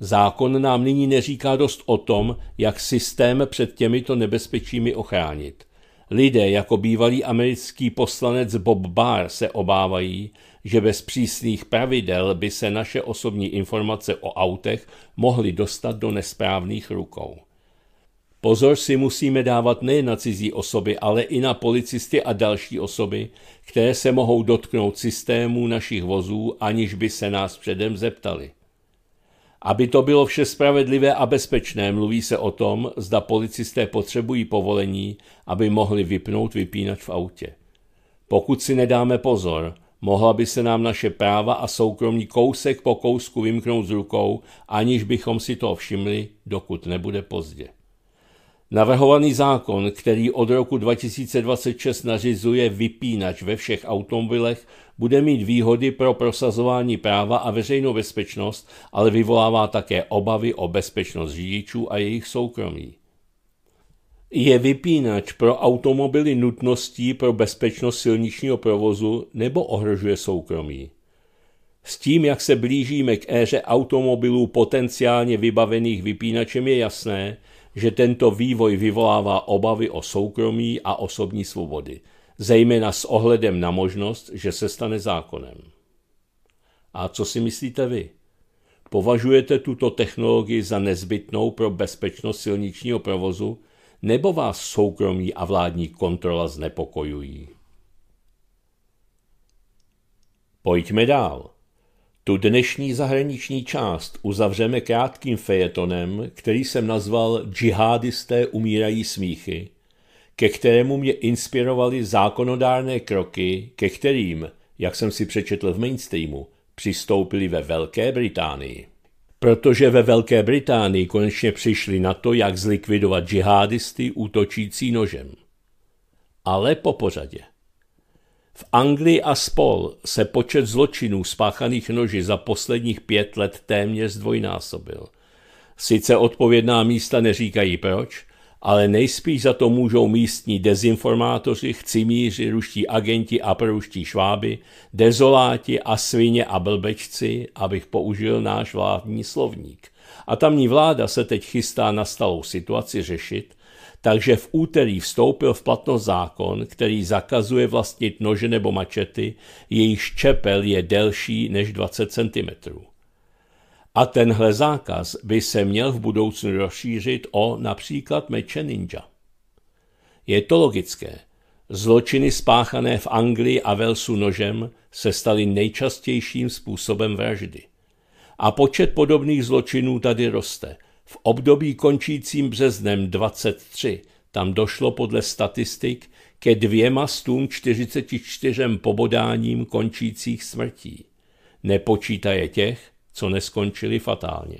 Zákon nám nyní neříká dost o tom, jak systém před těmito nebezpečími ochránit. Lidé jako bývalý americký poslanec Bob Barr se obávají, že bez přísných pravidel by se naše osobní informace o autech mohly dostat do nesprávných rukou. Pozor si musíme dávat nejen na cizí osoby, ale i na policisty a další osoby, které se mohou dotknout systémů našich vozů, aniž by se nás předem zeptali. Aby to bylo vše spravedlivé a bezpečné, mluví se o tom, zda policisté potřebují povolení, aby mohli vypnout vypínač v autě. Pokud si nedáme pozor, mohla by se nám naše práva a soukromí kousek po kousku vymknout z rukou, aniž bychom si to všimli, dokud nebude pozdě. Navrhovaný zákon, který od roku 2026 nařizuje vypínač ve všech automobilech, bude mít výhody pro prosazování práva a veřejnou bezpečnost, ale vyvolává také obavy o bezpečnost řidičů a jejich soukromí. Je vypínač pro automobily nutností pro bezpečnost silničního provozu nebo ohrožuje soukromí? S tím, jak se blížíme k éře automobilů potenciálně vybavených vypínačem, je jasné, že tento vývoj vyvolává obavy o soukromí a osobní svobody, zejména s ohledem na možnost, že se stane zákonem. A co si myslíte vy? Považujete tuto technologii za nezbytnou pro bezpečnost silničního provozu, nebo vás soukromí a vládní kontrola znepokojují? Pojďme dál. Tu dnešní zahraniční část uzavřeme krátkým fejetonem, který jsem nazval Džihadisté umírají smíchy, ke kterému mě inspirovaly zákonodárné kroky, ke kterým, jak jsem si přečetl v mainstreamu, přistoupili ve Velké Británii. Protože ve Velké Británii konečně přišli na to, jak zlikvidovat džihadisty útočící nožem. Ale po pořadě. V Anglii a spol se počet zločinů spáchaných noži za posledních pět let téměř zdvojnásobil. Sice odpovědná místa neříkají proč, ale nejspíš za to můžou místní dezinformátoři, chcimíři, ruští agenti a proruští šváby, dezoláti a svině a blbečci, abych použil náš vládní slovník. A tamní vláda se teď chystá na stalou situaci řešit takže v úterý vstoupil v platnost zákon, který zakazuje vlastnit nože nebo mačety, jejich čepel je delší než 20 cm. A tenhle zákaz by se měl v budoucnu rozšířit o například meče ninja. Je to logické. Zločiny spáchané v Anglii a Velsu nožem se staly nejčastějším způsobem vraždy. A počet podobných zločinů tady roste – v období končícím březnem 23 tam došlo podle statistik ke dvěma stům 44 pobodáním končících smrtí, nepočítaje těch, co neskončili fatálně.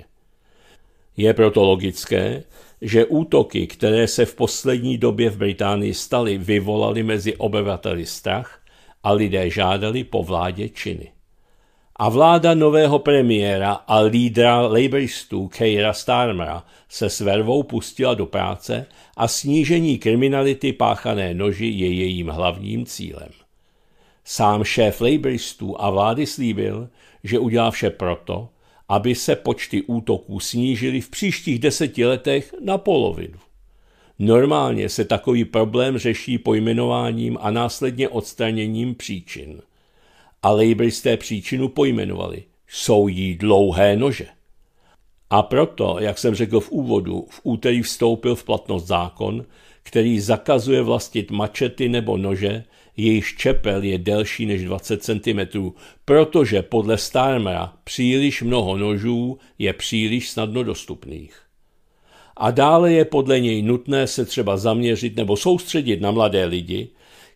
Je proto logické, že útoky, které se v poslední době v Británii staly, vyvolaly mezi obyvateli strach a lidé žádali po vládě činy a vláda nového premiéra a lídra laboristů Keira Starmera se s vervou pustila do práce a snížení kriminality páchané noži je jejím hlavním cílem. Sám šéf laboristů a vlády slíbil, že udělá vše proto, aby se počty útoků snížily v příštích deseti letech na polovinu. Normálně se takový problém řeší pojmenováním a následně odstraněním příčin – a jste příčinu pojmenovali. Jsou jí dlouhé nože. A proto, jak jsem řekl v úvodu, v úterý vstoupil v platnost zákon, který zakazuje vlastnit mačety nebo nože, jejich čepel je delší než 20 cm, protože podle Starmera příliš mnoho nožů je příliš snadno dostupných. A dále je podle něj nutné se třeba zaměřit nebo soustředit na mladé lidi,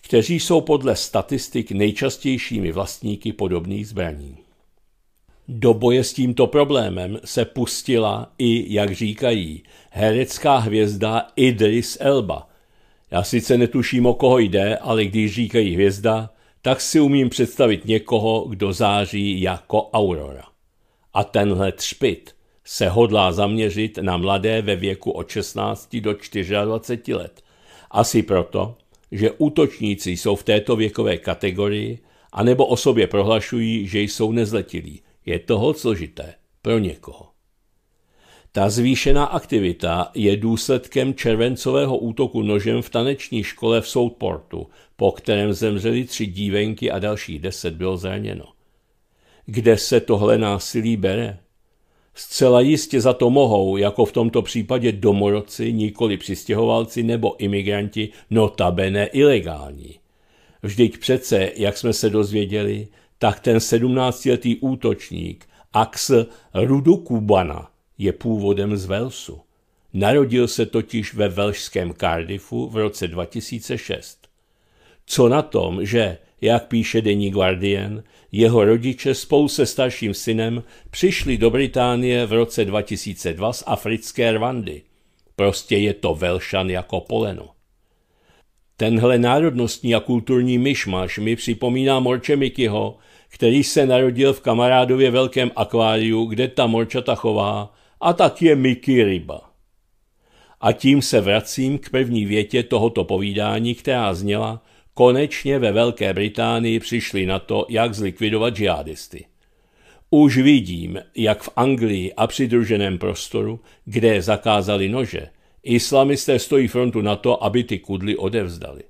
kteří jsou podle statistik nejčastějšími vlastníky podobných zbraní. Do boje s tímto problémem se pustila i, jak říkají, herecká hvězda Idris Elba. Já sice netuším, o koho jde, ale když říkají hvězda, tak si umím představit někoho, kdo září jako aurora. A tenhle třpit se hodlá zaměřit na mladé ve věku od 16 do 24 let. Asi proto, že útočníci jsou v této věkové kategorii, anebo o sobě prohlašují, že jsou nezletilí. Je toho složité pro někoho. Ta zvýšená aktivita je důsledkem červencového útoku nožem v taneční škole v Southportu, po kterém zemřeli tři dívenky a dalších deset bylo zraněno. Kde se tohle násilí bere? Zcela jistě za to mohou, jako v tomto případě domorodci, nikoli přistěhovalci nebo imigranti, notabene ilegální. Vždyť přece, jak jsme se dozvěděli, tak ten sedmnáctiletý útočník Ax Rudukubana je původem z Velsu. Narodil se totiž ve velšském Cardiffu v roce 2006. Co na tom, že, jak píše denní Guardian, jeho rodiče spolu se starším synem přišli do Británie v roce 2002 z africké Rwandy. Prostě je to velšan jako poleno. Tenhle národnostní a kulturní myšmaš mi připomíná Morče Mikyho, který se narodil v kamarádově velkém akváriu, kde ta morčata chová, a tak je Miky ryba. A tím se vracím k první větě tohoto povídání, která zněla, konečně ve Velké Británii přišli na to, jak zlikvidovat džihadisty. Už vidím, jak v Anglii a přidruženém prostoru, kde zakázali nože, islamisté stojí frontu na to, aby ty kudly odevzdali.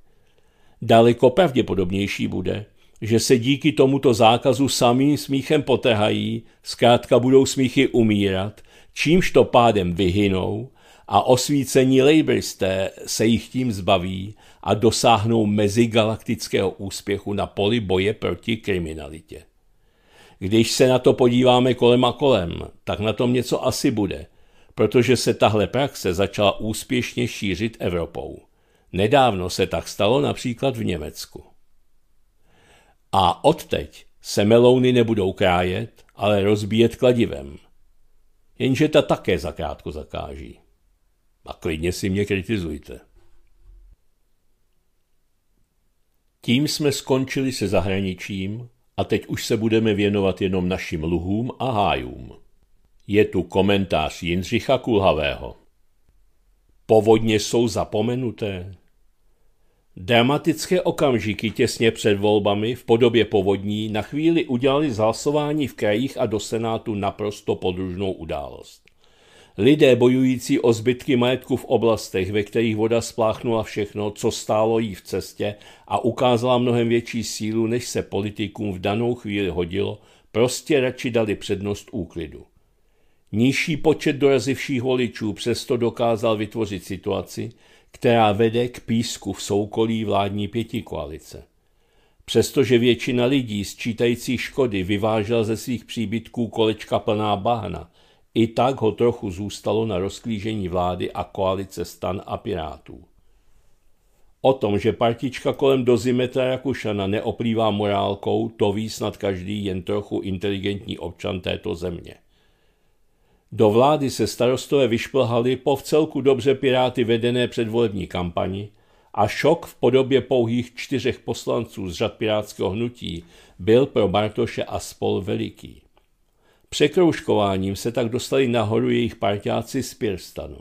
Daleko pravděpodobnější bude, že se díky tomuto zákazu samým smíchem potrhají, zkrátka budou smíchy umírat, čímž to pádem vyhynou a osvícení lejbristé se jich tím zbaví a dosáhnou mezigalaktického úspěchu na poli boje proti kriminalitě. Když se na to podíváme kolem a kolem, tak na tom něco asi bude, protože se tahle praxe začala úspěšně šířit Evropou. Nedávno se tak stalo například v Německu. A odteď se melouny nebudou krájet, ale rozbíjet kladivem. Jenže ta také zakrátko zakáží. A klidně si mě kritizujte. Tím jsme skončili se zahraničím a teď už se budeme věnovat jenom našim luhům a hájům. Je tu komentář Jindřicha Kulhavého. Povodně jsou zapomenuté. Dramatické okamžiky těsně před volbami v podobě povodní na chvíli udělali z hlasování v krajích a do Senátu naprosto podružnou událost. Lidé bojující o zbytky majetku v oblastech, ve kterých voda spláchnula všechno, co stálo jí v cestě a ukázala mnohem větší sílu, než se politikům v danou chvíli hodilo, prostě radši dali přednost úklidu. Nižší počet dorazivších voličů přesto dokázal vytvořit situaci, která vede k písku v soukolí vládní pětikoalice. Přestože většina lidí sčítající škody vyvážela ze svých příbytků kolečka plná bahna, i tak ho trochu zůstalo na rozklížení vlády a koalice stan a pirátů. O tom, že partička kolem dozimetra Rakušana neoplývá morálkou, to ví snad každý jen trochu inteligentní občan této země. Do vlády se starostové vyšplhali po vcelku dobře piráty vedené předvolební kampani a šok v podobě pouhých čtyřech poslanců z řad pirátského hnutí byl pro Bartoše a spol veliký. Překroužkováním se tak dostali nahoru jejich parťáci z Pirstanu.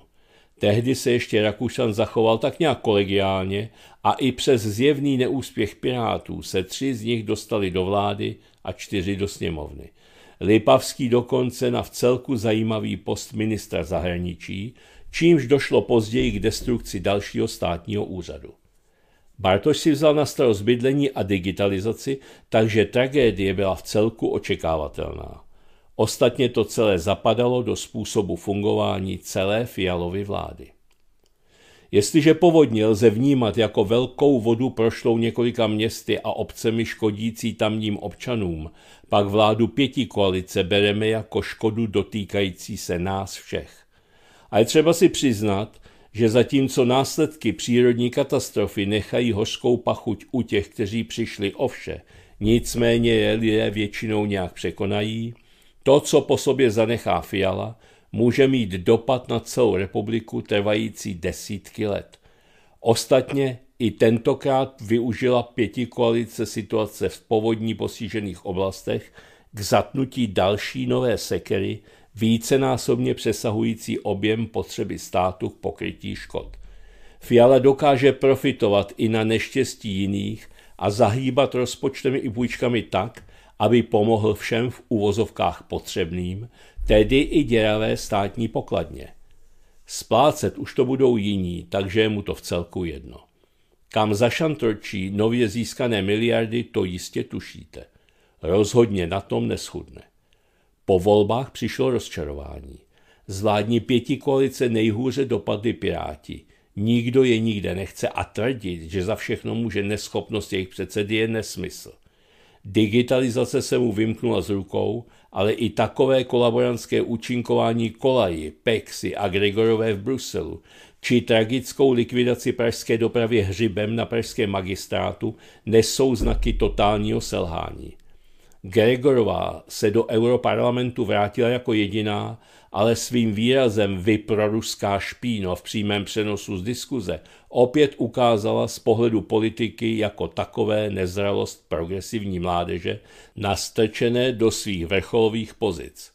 Tehdy se ještě Rakušan zachoval tak nějak kolegiálně a i přes zjevný neúspěch Pirátů se tři z nich dostali do vlády a čtyři do sněmovny. Lipavský dokonce na vcelku zajímavý post ministra zahraničí, čímž došlo později k destrukci dalšího státního úřadu. Bartoš si vzal na starost bydlení a digitalizaci, takže tragédie byla vcelku očekávatelná. Ostatně to celé zapadalo do způsobu fungování celé Fialovy vlády. Jestliže povodně lze vnímat jako velkou vodu prošlou několika městy a obcemi škodící tamním občanům, pak vládu pěti koalice bereme jako škodu dotýkající se nás všech. A je třeba si přiznat, že zatímco následky přírodní katastrofy nechají hořkou pachuť u těch, kteří přišli o vše, nicméně je lidé většinou nějak překonají, to, co po sobě zanechá Fiala, může mít dopad na celou republiku trvající desítky let. Ostatně i tentokrát využila pěti koalice situace v povodní postižených oblastech k zatnutí další nové sekery, vícenásobně přesahující objem potřeby státu k pokrytí škod. Fiala dokáže profitovat i na neštěstí jiných a zahýbat rozpočtemi i půjčkami tak, aby pomohl všem v uvozovkách potřebným, tedy i děravé státní pokladně. Splácet už to budou jiní, takže je mu to v celku jedno. Kam zašantročí nově získané miliardy, to jistě tušíte. Rozhodně na tom neschudne. Po volbách přišlo rozčarování. Z vládní pěti koalice nejhůře dopadly piráti. Nikdo je nikde nechce a tvrdit, že za všechno může neschopnost jejich předsedy je nesmysl. Digitalizace se mu vymknula z rukou, ale i takové kolaborantské účinkování Kolaji, Pexy a Gregorové v Bruselu, či tragickou likvidaci pražské dopravy hřibem na pražském magistrátu nesou znaky totálního selhání. Gregorová se do europarlamentu vrátila jako jediná, ale svým výrazem vyproruská špíno v přímém přenosu z diskuze opět ukázala z pohledu politiky jako takové nezralost progresivní mládeže nastrčené do svých vrcholových pozic.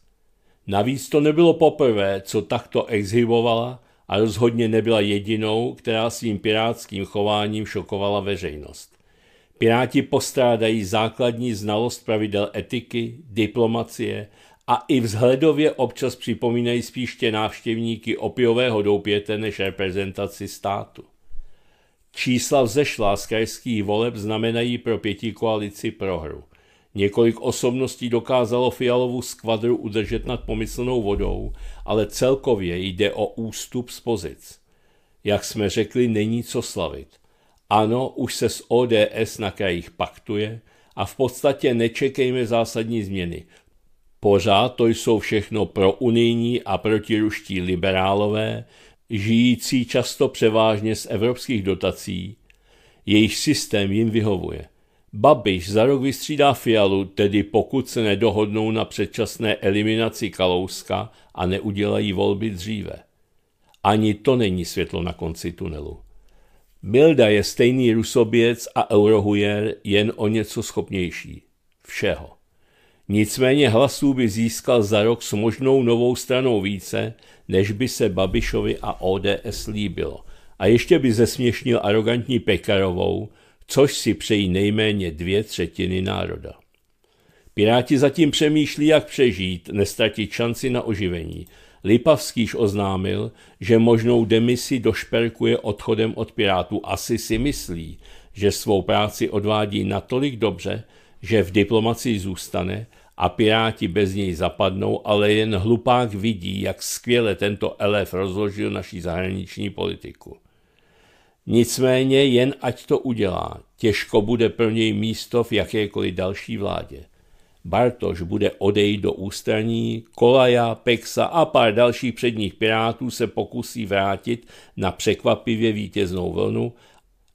Navíc to nebylo poprvé, co takto exhibovala a rozhodně nebyla jedinou, která svým pirátským chováním šokovala veřejnost. Piráti postrádají základní znalost pravidel etiky, diplomacie a i vzhledově občas připomínají spíš tě návštěvníky opiového doupěte než reprezentaci státu. Čísla vzešlá z krajských voleb znamenají pro pěti koalici prohru. Několik osobností dokázalo Fialovu skvadru udržet nad pomyslnou vodou, ale celkově jde o ústup z pozic. Jak jsme řekli, není co slavit. Ano, už se s ODS na krajích paktuje a v podstatě nečekejme zásadní změny. Pořád to jsou všechno pro unijní a protiruští liberálové, žijící často převážně z evropských dotací, jejich systém jim vyhovuje. Babiš za rok vystřídá Fialu, tedy pokud se nedohodnou na předčasné eliminaci Kalouska a neudělají volby dříve. Ani to není světlo na konci tunelu. Bilda je stejný rusoběc a eurohujer jen o něco schopnější. Všeho. Nicméně hlasů by získal za rok s možnou novou stranou více, než by se Babišovi a ODS líbilo. A ještě by zesměšnil arrogantní Pekarovou, což si přejí nejméně dvě třetiny národa. Piráti zatím přemýšlí, jak přežít, nestratit šanci na oživení. Lipavskýž oznámil, že možnou demisi došperkuje odchodem od Pirátů. Asi si myslí, že svou práci odvádí natolik dobře, že v diplomaci zůstane a piráti bez něj zapadnou, ale jen hlupák vidí, jak skvěle tento elef rozložil naší zahraniční politiku. Nicméně jen ať to udělá, těžko bude pro něj místo v jakékoliv další vládě. Bartoš bude odejít do ústraní, Kolaja, Pexa a pár dalších předních pirátů se pokusí vrátit na překvapivě vítěznou vlnu,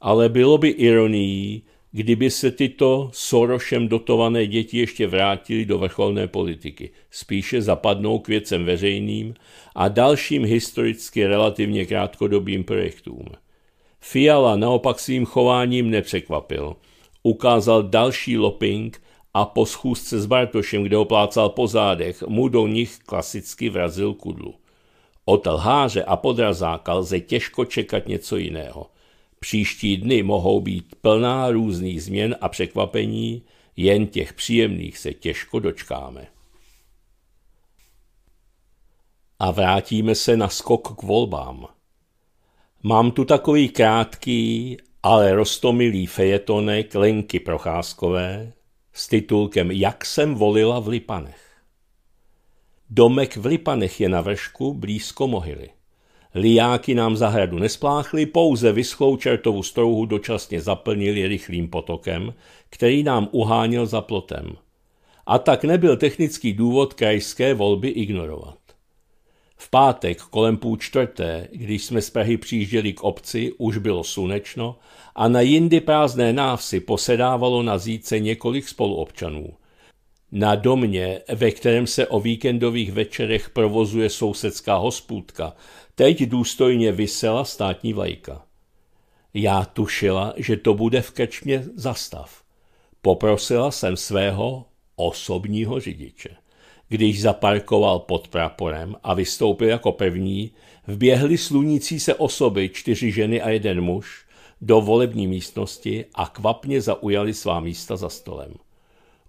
ale bylo by ironií, kdyby se tyto Sorošem dotované děti ještě vrátily do vrcholné politiky. Spíše zapadnou k věcem veřejným a dalším historicky relativně krátkodobým projektům. Fiala naopak svým chováním nepřekvapil. Ukázal další loping a po schůzce s Bartošem, kde ho plácal po zádech, mu do nich klasicky vrazil kudlu. Od lháře a podrazáka lze těžko čekat něco jiného – Příští dny mohou být plná různých změn a překvapení, jen těch příjemných se těžko dočkáme. A vrátíme se na skok k volbám. Mám tu takový krátký, ale rostomilý fejetonek Lenky Procházkové s titulkem Jak jsem volila v Lipanech. Domek v Lipanech je na vršku blízko mohyly. Lijáky nám zahradu nespláchli, pouze vyschlou čertovu strouhu dočasně zaplnili rychlým potokem, který nám uháněl za plotem. A tak nebyl technický důvod krajské volby ignorovat. V pátek kolem půl čtvrté, když jsme z Prahy přijížděli k obci, už bylo slunečno a na jindy prázdné návsi posedávalo na zíce několik spoluobčanů. Na domě, ve kterém se o víkendových večerech provozuje sousedská hospůdka, Teď důstojně vysela státní vlajka. Já tušila, že to bude v kečmě zastav. Poprosila jsem svého osobního řidiče. Když zaparkoval pod praporem a vystoupil jako první, vběhly slunící se osoby, čtyři ženy a jeden muž, do volební místnosti a kvapně zaujali svá místa za stolem.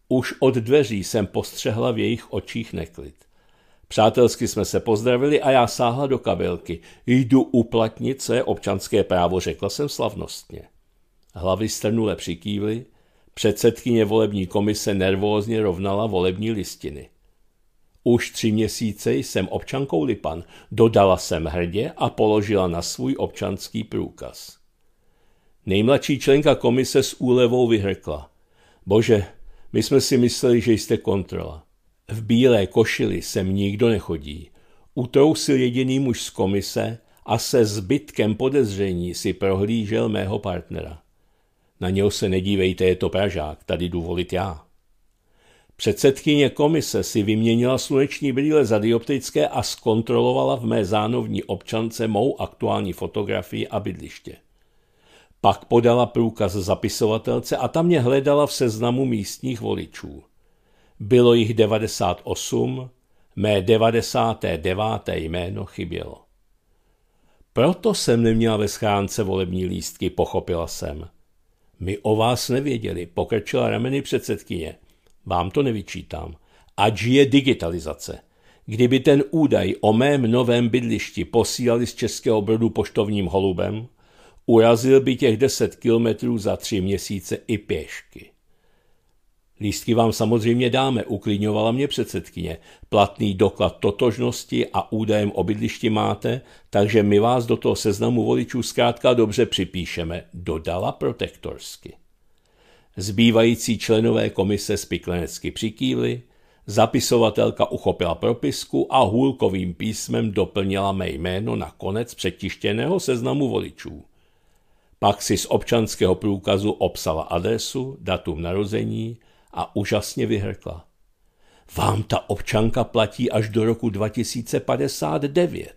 Už od dveří jsem postřehla v jejich očích neklid. Přátelsky jsme se pozdravili a já sáhla do kabelky. Jdu uplatnit své občanské právo, řekla jsem slavnostně. Hlavy strnule přikývly, předsedkyně volební komise nervózně rovnala volební listiny. Už tři měsíce jsem občankou Lipan, dodala jsem hrdě a položila na svůj občanský průkaz. Nejmladší členka komise s úlevou vyhrkla. Bože, my jsme si mysleli, že jste kontrola. V bílé košili sem nikdo nechodí. Utrousil jediný muž z komise a se zbytkem podezření si prohlížel mého partnera. Na něho se nedívejte, je to Pražák, tady jdu volit já. Předsedkyně komise si vyměnila sluneční brýle za dioptické a zkontrolovala v mé zánovní občance mou aktuální fotografii a bydliště. Pak podala průkaz zapisovatelce a tam mě hledala v seznamu místních voličů. Bylo jich 98, mé 99. jméno chybělo. Proto jsem neměla ve schránce volební lístky, pochopila jsem. My o vás nevěděli, pokračila rameny předsedkyně. Vám to nevyčítám. Ať je digitalizace. Kdyby ten údaj o mém novém bydlišti posílali z Českého brodu poštovním holubem, urazil by těch 10 kilometrů za tři měsíce i pěšky. Lístky vám samozřejmě dáme, uklidňovala mě předsedkyně. Platný doklad totožnosti a údajem o bydlišti máte, takže my vás do toho seznamu voličů zkrátka dobře připíšeme, dodala protektorsky. Zbývající členové komise spiklenecky přikývli, zapisovatelka uchopila propisku a hůlkovým písmem doplnila mé jméno na konec přetištěného seznamu voličů. Pak si z občanského průkazu obsala adresu, datum narození, a úžasně vyhrkla. Vám ta občanka platí až do roku 2059.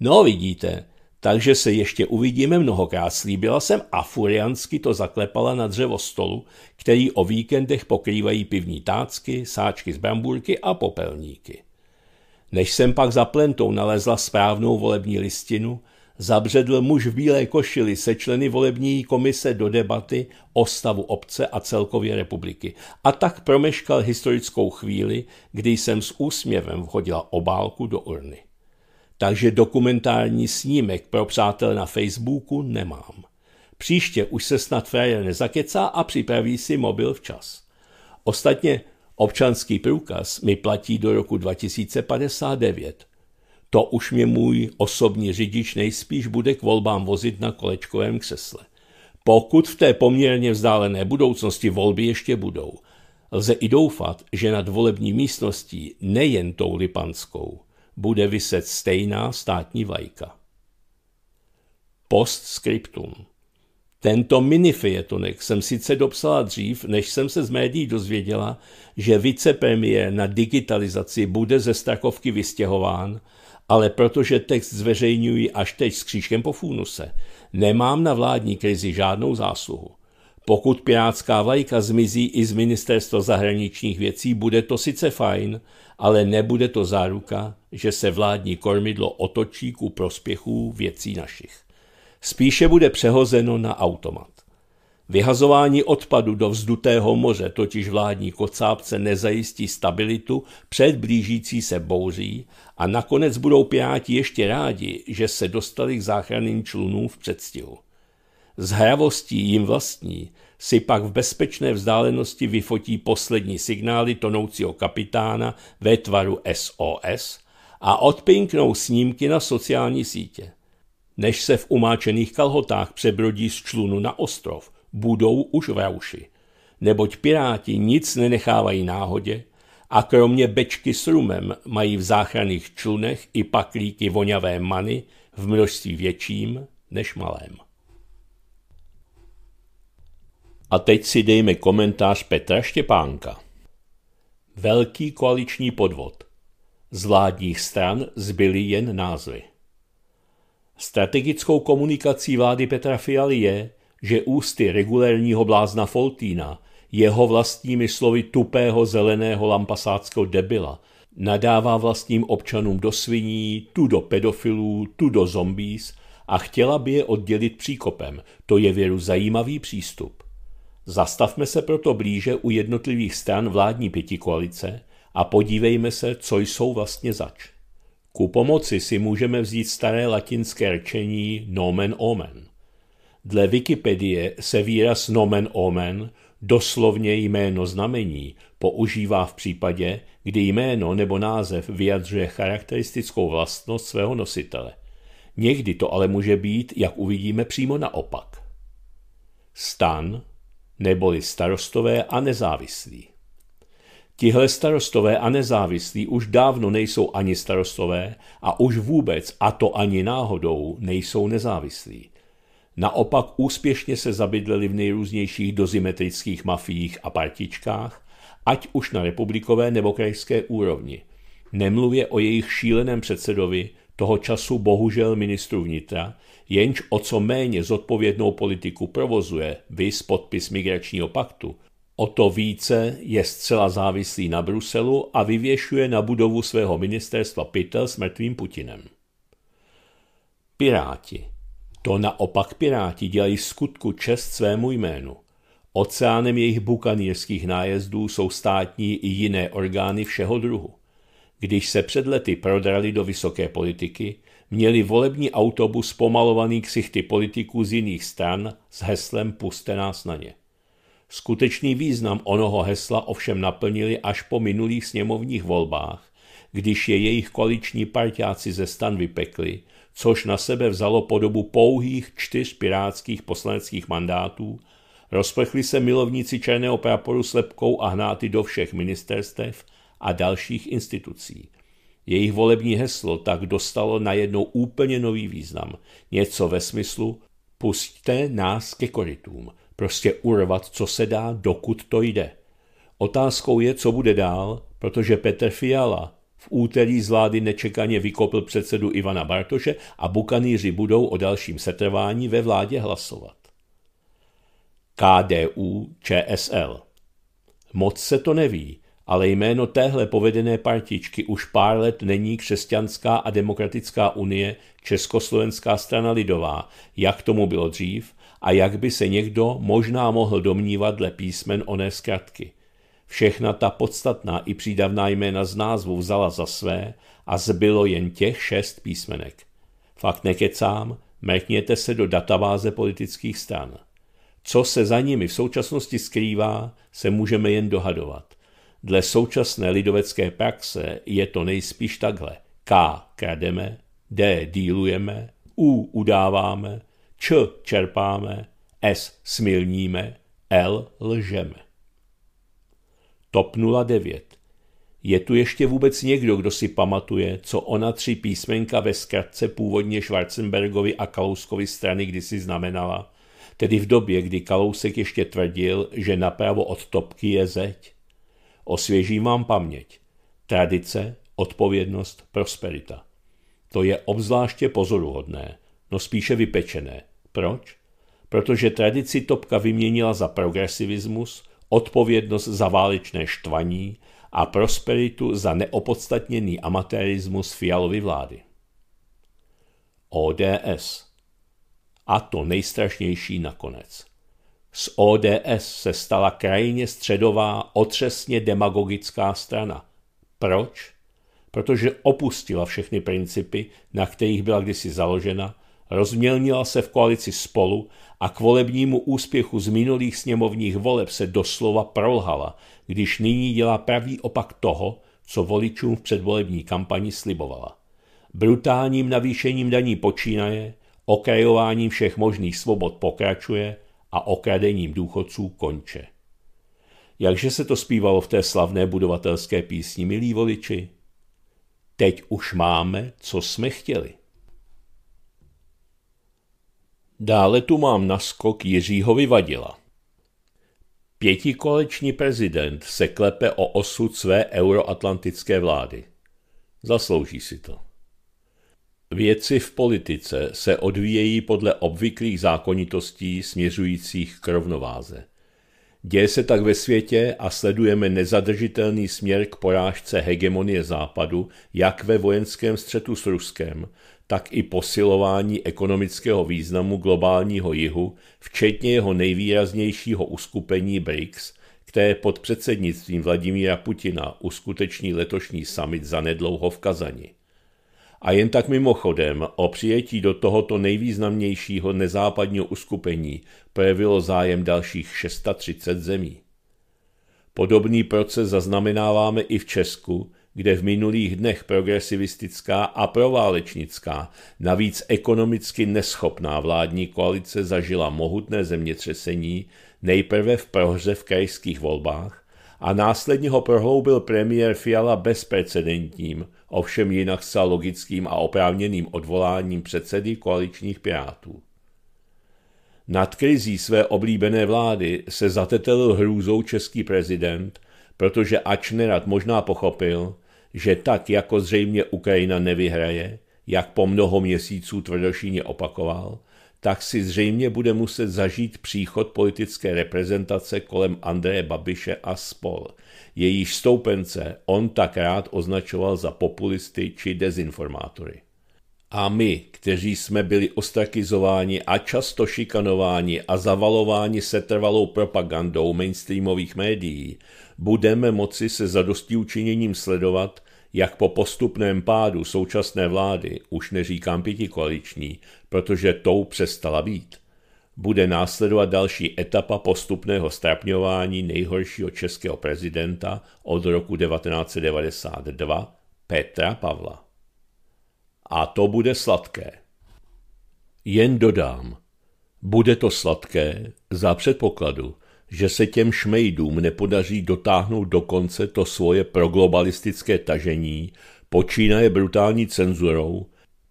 No vidíte, takže se ještě uvidíme mnohokrát, slíbila jsem a furiansky to zaklepala na dřevo stolu, který o víkendech pokrývají pivní tácky, sáčky z bramburky a popelníky. Než jsem pak za plentou nalezla správnou volební listinu, Zabředl muž v bílé košili se členy volební komise do debaty o stavu obce a celkově republiky a tak promeškal historickou chvíli, kdy jsem s úsměvem vhodila obálku do urny. Takže dokumentární snímek pro přátel na Facebooku nemám. Příště už se snad frajer nezakecá a připraví si mobil včas. Ostatně občanský průkaz mi platí do roku 2059, to už mě můj osobní řidič nejspíš bude k volbám vozit na kolečkovém křesle. Pokud v té poměrně vzdálené budoucnosti volby ještě budou, lze i doufat, že nad volební místností, nejen tou lipanskou, bude vyset stejná státní vajka. Post scriptum. Tento minifietonek jsem sice dopsala dřív, než jsem se z médií dozvěděla, že vicepremiér na digitalizaci bude ze Strakovky vystěhován ale protože text zveřejňuji až teď s křížkem po funuse, nemám na vládní krizi žádnou zásluhu. Pokud pirátská vlajka zmizí i z ministerstva zahraničních věcí, bude to sice fajn, ale nebude to záruka, že se vládní kormidlo otočí ku prospěchu věcí našich. Spíše bude přehozeno na automat. Vyhazování odpadu do vzdutého moře totiž vládní kocápce nezajistí stabilitu před blížící se bouří a nakonec budou piráti ještě rádi, že se dostali k záchranným člunům v předstihu. Z hravostí jim vlastní si pak v bezpečné vzdálenosti vyfotí poslední signály tonoucího kapitána ve tvaru SOS a odpinknou snímky na sociální sítě. Než se v umáčených kalhotách přebrodí z člunu na ostrov, budou už v rauši, neboť piráti nic nenechávají náhodě a kromě bečky s rumem mají v záchranných člunech i paklíky voňavé many v množství větším než malém. A teď si dejme komentář Petra Štěpánka. Velký koaliční podvod. Z vládních stran zbyly jen názvy. Strategickou komunikací vlády Petra Fialy je, že ústy regulérního blázna Foltína, jeho vlastními slovy tupého zeleného lampasáckého debila, nadává vlastním občanům do sviní, tu do pedofilů, tu do zombies a chtěla by je oddělit příkopem. To je věru zajímavý přístup. Zastavme se proto blíže u jednotlivých stran vládní pětikoalice a podívejme se, co jsou vlastně zač. Ku pomoci si můžeme vzít staré latinské rčení nomen omen. Dle Wikipedie se výraz nomen omen, doslovně jméno znamení, používá v případě, kdy jméno nebo název vyjadřuje charakteristickou vlastnost svého nositele. Někdy to ale může být, jak uvidíme, přímo naopak. Stan neboli starostové a nezávislí. Tihle starostové a nezávislí už dávno nejsou ani starostové a už vůbec, a to ani náhodou, nejsou nezávislí. Naopak úspěšně se zabydleli v nejrůznějších dozimetrických mafiích a partičkách, ať už na republikové nebo krajské úrovni. Nemluvě o jejich šíleném předsedovi, toho času bohužel ministru vnitra, jenž o co méně zodpovědnou politiku provozuje, vys podpis migračního paktu, o to více je zcela závislý na Bruselu a vyvěšuje na budovu svého ministerstva pytel s mrtvým Putinem. Piráti to naopak Piráti dělají skutku čest svému jménu. Oceánem jejich bukanírských nájezdů jsou státní i jiné orgány všeho druhu. Když se před lety prodrali do vysoké politiky, měli volební autobus pomalovaný ksichty politiků z jiných stran s heslem Puste nás na ně. Skutečný význam onoho hesla ovšem naplnili až po minulých sněmovních volbách, když je jejich koaliční partiáci ze stan vypekli – což na sebe vzalo podobu pouhých čtyř pirátských poslaneckých mandátů, rozprchli se milovníci černého praporu slepkou a hnáty do všech ministerstev a dalších institucí. Jejich volební heslo tak dostalo najednou úplně nový význam. Něco ve smyslu pustíte nás ke koritům, prostě urvat, co se dá, dokud to jde. Otázkou je, co bude dál, protože Petr Fiala v úterý z vlády nečekaně vykopl předsedu Ivana Bartoše a bukanýři budou o dalším setrvání ve vládě hlasovat. KDU ČSL Moc se to neví, ale jméno téhle povedené partičky už pár let není Křesťanská a demokratická unie Československá strana lidová, jak tomu bylo dřív a jak by se někdo možná mohl domnívat dle písmen oné zkratky – Všechna ta podstatná i přídavná jména z názvu vzala za své a zbylo jen těch šest písmenek. Fakt nekecám, mrkněte se do databáze politických stran. Co se za nimi v současnosti skrývá, se můžeme jen dohadovat. Dle současné lidovecké praxe je to nejspíš takhle. K krademe, D dílujeme, U udáváme, Č čerpáme, S smilníme, L lžeme. TOP 09. Je tu ještě vůbec někdo, kdo si pamatuje, co ona tři písmenka ve zkratce původně Schwarzenbergovi a Kalouskovi strany kdysi znamenala, tedy v době, kdy Kalousek ještě tvrdil, že napravo od topky je zeď? Osvěžím mám paměť. Tradice, odpovědnost, prosperita. To je obzvláště pozoruhodné, no spíše vypečené. Proč? Protože tradici Topka vyměnila za progresivismus, odpovědnost za válečné štvaní a prosperitu za neopodstatněný amatérismus Fialovy vlády. ODS. A to nejstrašnější nakonec. Z ODS se stala krajině středová, otřesně demagogická strana. Proč? Protože opustila všechny principy, na kterých byla kdysi založena Rozmělnila se v koalici spolu a k volebnímu úspěchu z minulých sněmovních voleb se doslova prolhala, když nyní dělá pravý opak toho, co voličům v předvolební kampani slibovala. Brutálním navýšením daní počínaje, okrajováním všech možných svobod pokračuje a okradením důchodců konče. Jakže se to zpívalo v té slavné budovatelské písni, milí voliči? Teď už máme, co jsme chtěli. Dále tu mám naskok Jiřího Vyvadila. Pětikoleční prezident se klepe o osud své euroatlantické vlády. Zaslouží si to. Věci v politice se odvíjejí podle obvyklých zákonitostí směřujících k rovnováze. Děje se tak ve světě a sledujeme nezadržitelný směr k porážce hegemonie Západu, jak ve vojenském střetu s Ruskem, tak i posilování ekonomického významu globálního jihu, včetně jeho nejvýraznějšího uskupení BRICS, které pod předsednictvím Vladimíra Putina uskuteční letošní summit zanedlouho v Kazani. A jen tak mimochodem, o přijetí do tohoto nejvýznamnějšího nezápadního uskupení projevilo zájem dalších 630 zemí. Podobný proces zaznamenáváme i v Česku, kde v minulých dnech progresivistická a proválečnická, navíc ekonomicky neschopná vládní koalice zažila mohutné zemětřesení nejprve v prohře v krajských volbách a následně ho prohloubil premiér Fiala bezprecedentním, ovšem jinak s logickým a oprávněným odvoláním předsedy koaličních pirátů. Nad krizí své oblíbené vlády se zatetelil hrůzou český prezident, protože ač nerad možná pochopil, že tak jako zřejmě Ukrajina nevyhraje, jak po mnoho měsíců tvrdošíně opakoval, tak si zřejmě bude muset zažít příchod politické reprezentace kolem Andreje Babiše a spol. Jejíž stoupence on tak rád označoval za populisty či dezinformátory. A my, kteří jsme byli ostrakizováni a často šikanováni a zavalováni setrvalou propagandou mainstreamových médií, budeme moci se učiněním sledovat, jak po postupném pádu současné vlády, už neříkám pětikoaliční, protože tou přestala být, bude následovat další etapa postupného strapňování nejhoršího českého prezidenta od roku 1992, Petra Pavla. A to bude sladké. Jen dodám, bude to sladké za předpokladu, že se těm šmejdům nepodaří dotáhnout do konce to svoje proglobalistické tažení, počínaje brutální cenzurou,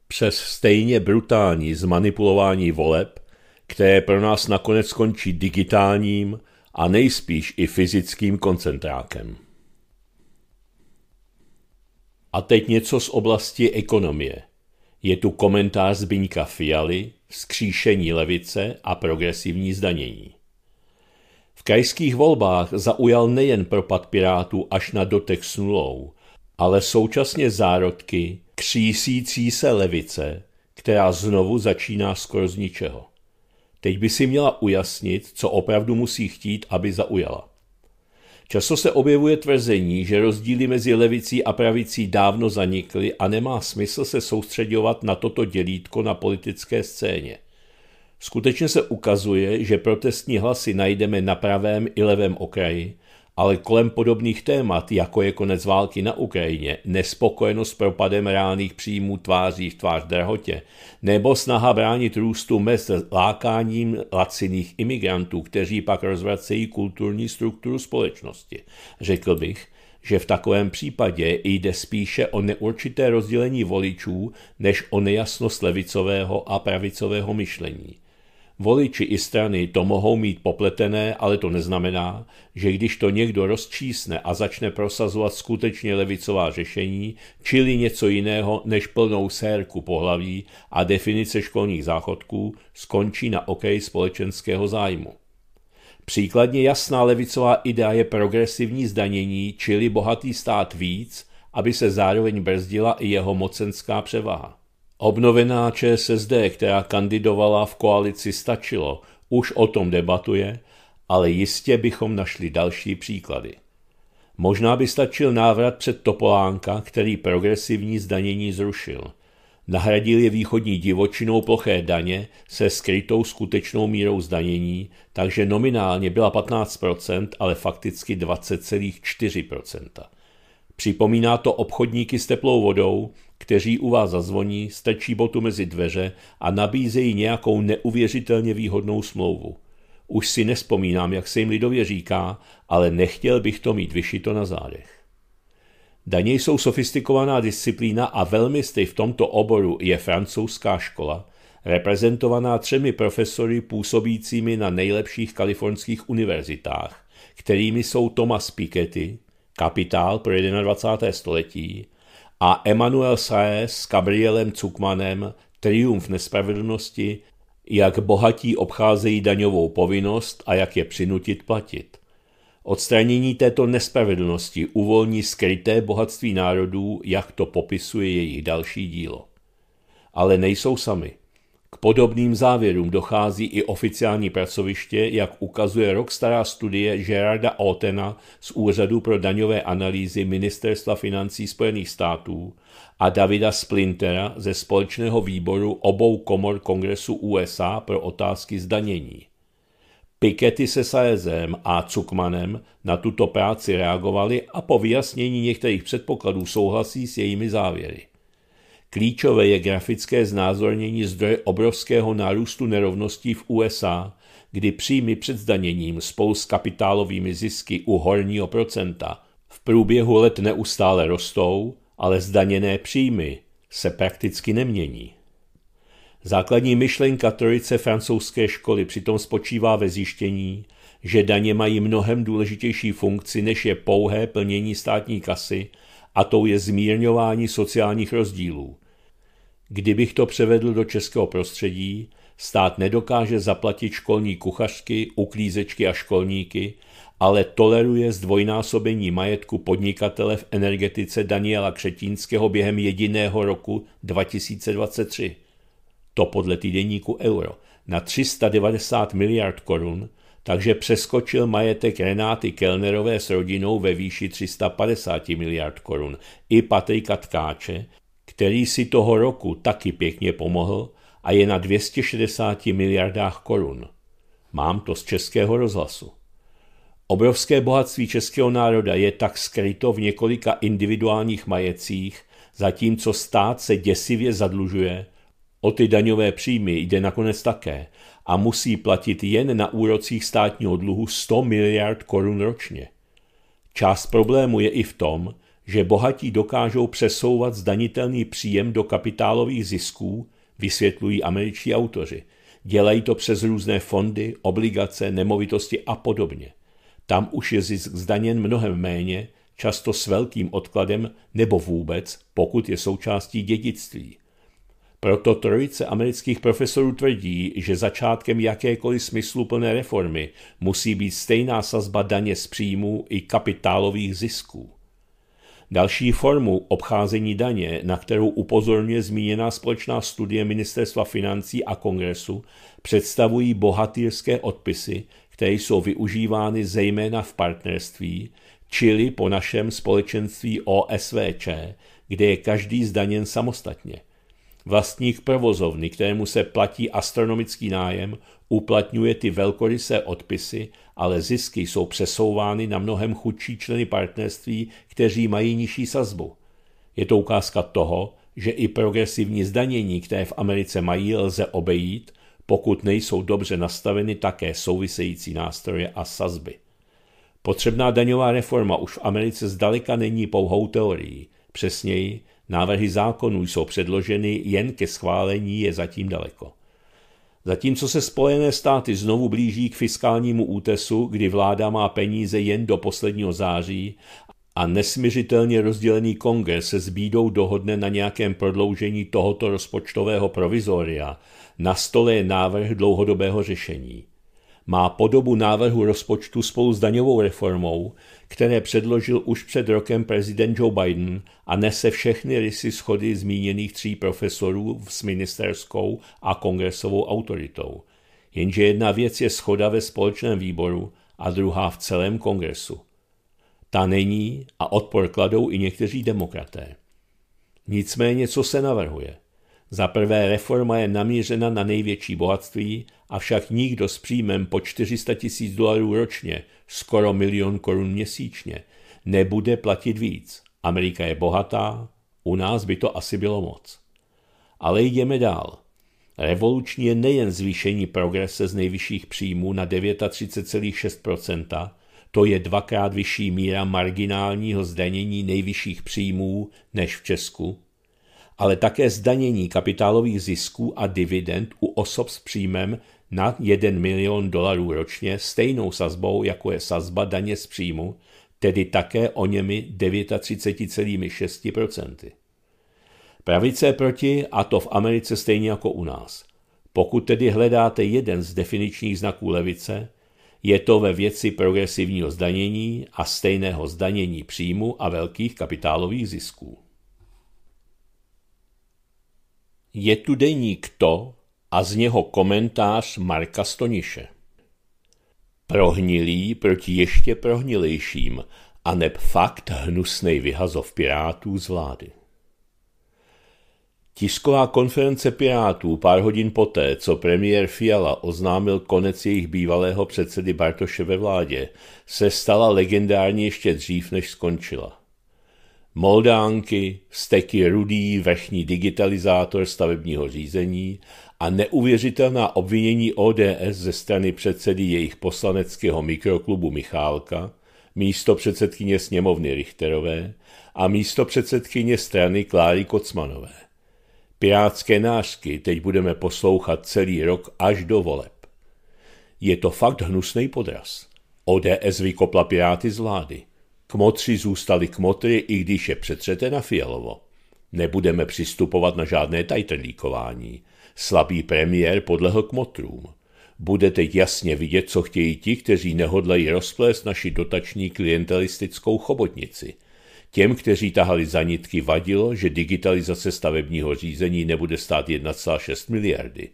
přes stejně brutální zmanipulování voleb, které pro nás nakonec skončí digitálním a nejspíš i fyzickým koncentrákem. A teď něco z oblasti ekonomie. Je tu komentář Zbiňka Fialy, vzkříšení levice a progresivní zdanění. V krajských volbách zaujal nejen propad Pirátů až na dotek s nulou, ale současně zárodky křísící se levice, která znovu začíná skoro z ničeho. Teď by si měla ujasnit, co opravdu musí chtít, aby zaujala. Často se objevuje tvrzení, že rozdíly mezi levicí a pravicí dávno zanikly a nemá smysl se soustředovat na toto dělítko na politické scéně. Skutečně se ukazuje, že protestní hlasy najdeme na pravém i levém okraji, ale kolem podobných témat, jako je konec války na Ukrajině, nespokojenost s propadem reálných příjmů tváří v tvář drahotě, nebo snaha bránit růstu mest lákáním laciných imigrantů, kteří pak rozvracejí kulturní strukturu společnosti. Řekl bych, že v takovém případě jde spíše o neurčité rozdělení voličů, než o nejasnost levicového a pravicového myšlení. Voliči i strany to mohou mít popletené, ale to neznamená, že když to někdo rozčísne a začne prosazovat skutečně levicová řešení, čili něco jiného než plnou sérku pohlaví a definice školních záchodků, skončí na okraji společenského zájmu. Příkladně jasná levicová idea je progresivní zdanění, čili bohatý stát víc, aby se zároveň brzdila i jeho mocenská převaha. Obnovená ČSSD, která kandidovala v koalici stačilo, už o tom debatuje, ale jistě bychom našli další příklady. Možná by stačil návrat před Topolánka, který progresivní zdanění zrušil. Nahradil je východní divočinou ploché daně se skrytou skutečnou mírou zdanění, takže nominálně byla 15%, ale fakticky 20,4%. Připomíná to obchodníky s teplou vodou, kteří u vás zazvoní, stačí botu mezi dveře a nabízejí nějakou neuvěřitelně výhodnou smlouvu. Už si nespomínám, jak se jim lidově říká, ale nechtěl bych to mít vyšito na zádech. Daně jsou sofistikovaná disciplína a velmi v tomto oboru je francouzská škola, reprezentovaná třemi profesory působícími na nejlepších kalifornských univerzitách, kterými jsou Thomas Piketty, Kapitál pro 21. století a Emanuel Saez s Gabrielem Cukmanem Triumf nespravedlnosti, jak bohatí obcházejí daňovou povinnost a jak je přinutit platit. Odstranění této nespravedlnosti uvolní skryté bohatství národů, jak to popisuje jejich další dílo. Ale nejsou sami podobným závěrům dochází i oficiální pracoviště, jak ukazuje rok stará studie Gerarda Otena z Úřadu pro daňové analýzy Ministerstva financí Spojených států a Davida Splintera ze společného výboru obou komor Kongresu USA pro otázky zdanění. Piketty se Saezem a Cukmanem na tuto práci reagovali a po vyjasnění některých předpokladů souhlasí s jejími závěry. Klíčové je grafické znázornění zdroje obrovského nárůstu nerovností v USA, kdy příjmy před zdaněním spolu s kapitálovými zisky u horního procenta v průběhu let neustále rostou, ale zdaněné příjmy se prakticky nemění. Základní myšlenka trojice francouzské školy přitom spočívá ve zjištění, že daně mají mnohem důležitější funkci, než je pouhé plnění státní kasy, a tou je zmírňování sociálních rozdílů, Kdybych to převedl do českého prostředí, stát nedokáže zaplatit školní kuchařky, uklízečky a školníky, ale toleruje zdvojnásobení majetku podnikatele v energetice Daniela Křetínského během jediného roku 2023. To podle týdeníku Euro na 390 miliard korun, takže přeskočil majetek Renáty Kellnerové s rodinou ve výši 350 miliard korun i Patrika Tkáče, který si toho roku taky pěkně pomohl a je na 260 miliardách korun. Mám to z českého rozhlasu. Obrovské bohatství českého národa je tak skryto v několika individuálních majecích, zatímco stát se děsivě zadlužuje, o ty daňové příjmy jde nakonec také a musí platit jen na úrocích státního dluhu 100 miliard korun ročně. Část problému je i v tom, že bohatí dokážou přesouvat zdanitelný příjem do kapitálových zisků, vysvětlují američtí autoři. Dělají to přes různé fondy, obligace, nemovitosti a podobně. Tam už je zisk zdaněn mnohem méně, často s velkým odkladem nebo vůbec, pokud je součástí dědictví. Proto trojice amerických profesorů tvrdí, že začátkem jakékoliv smysluplné reformy musí být stejná sazba daně z příjmů i kapitálových zisků. Další formu obcházení daně, na kterou upozorňuje zmíněná společná studie Ministerstva financí a kongresu, představují bohatýrské odpisy, které jsou využívány zejména v partnerství, čili po našem společenství OSVČ, kde je každý zdaněn samostatně. Vlastník provozovny, kterému se platí astronomický nájem, uplatňuje ty velkorysé odpisy ale zisky jsou přesouvány na mnohem chudší členy partnerství, kteří mají nižší sazbu. Je to ukázka toho, že i progresivní zdanění, které v Americe mají, lze obejít, pokud nejsou dobře nastaveny také související nástroje a sazby. Potřebná daňová reforma už v Americe zdaleka není pouhou teorií. Přesněji, návrhy zákonů jsou předloženy jen ke schválení je zatím daleko. Zatímco se Spojené státy znovu blíží k fiskálnímu útesu, kdy vláda má peníze jen do posledního září a nesměřitelně rozdělený kongres se s bídou dohodne na nějakém prodloužení tohoto rozpočtového provizoria, na stole je návrh dlouhodobého řešení má podobu návrhu rozpočtu spolu s daňovou reformou, které předložil už před rokem prezident Joe Biden a nese všechny rysy schody zmíněných tří profesorů s ministerskou a kongresovou autoritou. Jenže jedna věc je schoda ve společném výboru a druhá v celém kongresu. Ta není a odpor kladou i někteří demokraté. Nicméně, co se navrhuje? Za prvé, reforma je namířena na největší bohatství avšak nikdo s příjmem po 400 tisíc dolarů ročně, skoro milion korun měsíčně, nebude platit víc. Amerika je bohatá, u nás by to asi bylo moc. Ale jdeme dál. Revoluční je nejen zvýšení progrese z nejvyšších příjmů na 39,6%, to je dvakrát vyšší míra marginálního zdanění nejvyšších příjmů než v Česku, ale také zdanění kapitálových zisků a dividend u osob s příjmem na 1 milion dolarů ročně stejnou sazbou, jako je sazba daně z příjmu, tedy také o němi 39,6%. Pravice proti, a to v Americe stejně jako u nás. Pokud tedy hledáte jeden z definičních znaků levice, je to ve věci progresivního zdanění a stejného zdanění příjmu a velkých kapitálových zisků. Je tu deník to, a z něho komentář Marka Stoniše. Prohnilý proti ještě prohnilejším a neb fakt hnusnej vyhazov pirátů z vlády. Tisková konference Pirátů pár hodin poté, co premiér Fiala oznámil konec jejich bývalého předsedy Bartoše ve vládě, se stala legendární ještě dřív, než skončila. Moldánky, steky rudý vrchní digitalizátor stavebního řízení a neuvěřitelná obvinění ODS ze strany předsedy jejich poslaneckého mikroklubu Michálka, místo předsedkyně sněmovny Richterové a místo předsedkyně strany Kláry Kocmanové. Pirátské nářky teď budeme poslouchat celý rok až do voleb. Je to fakt hnusný podraz. ODS vykopla Piráty z vlády. Kmotři zůstali kmotry, i když je přetřete na Fialovo. Nebudeme přistupovat na žádné tajtrlíkování. Slabý premiér podlehl motrům. Bude teď jasně vidět, co chtějí ti, kteří nehodlají rozplést naši dotační klientelistickou chobotnici. Těm, kteří tahali za nitky, vadilo, že digitalizace stavebního řízení nebude stát 1,6 miliardy.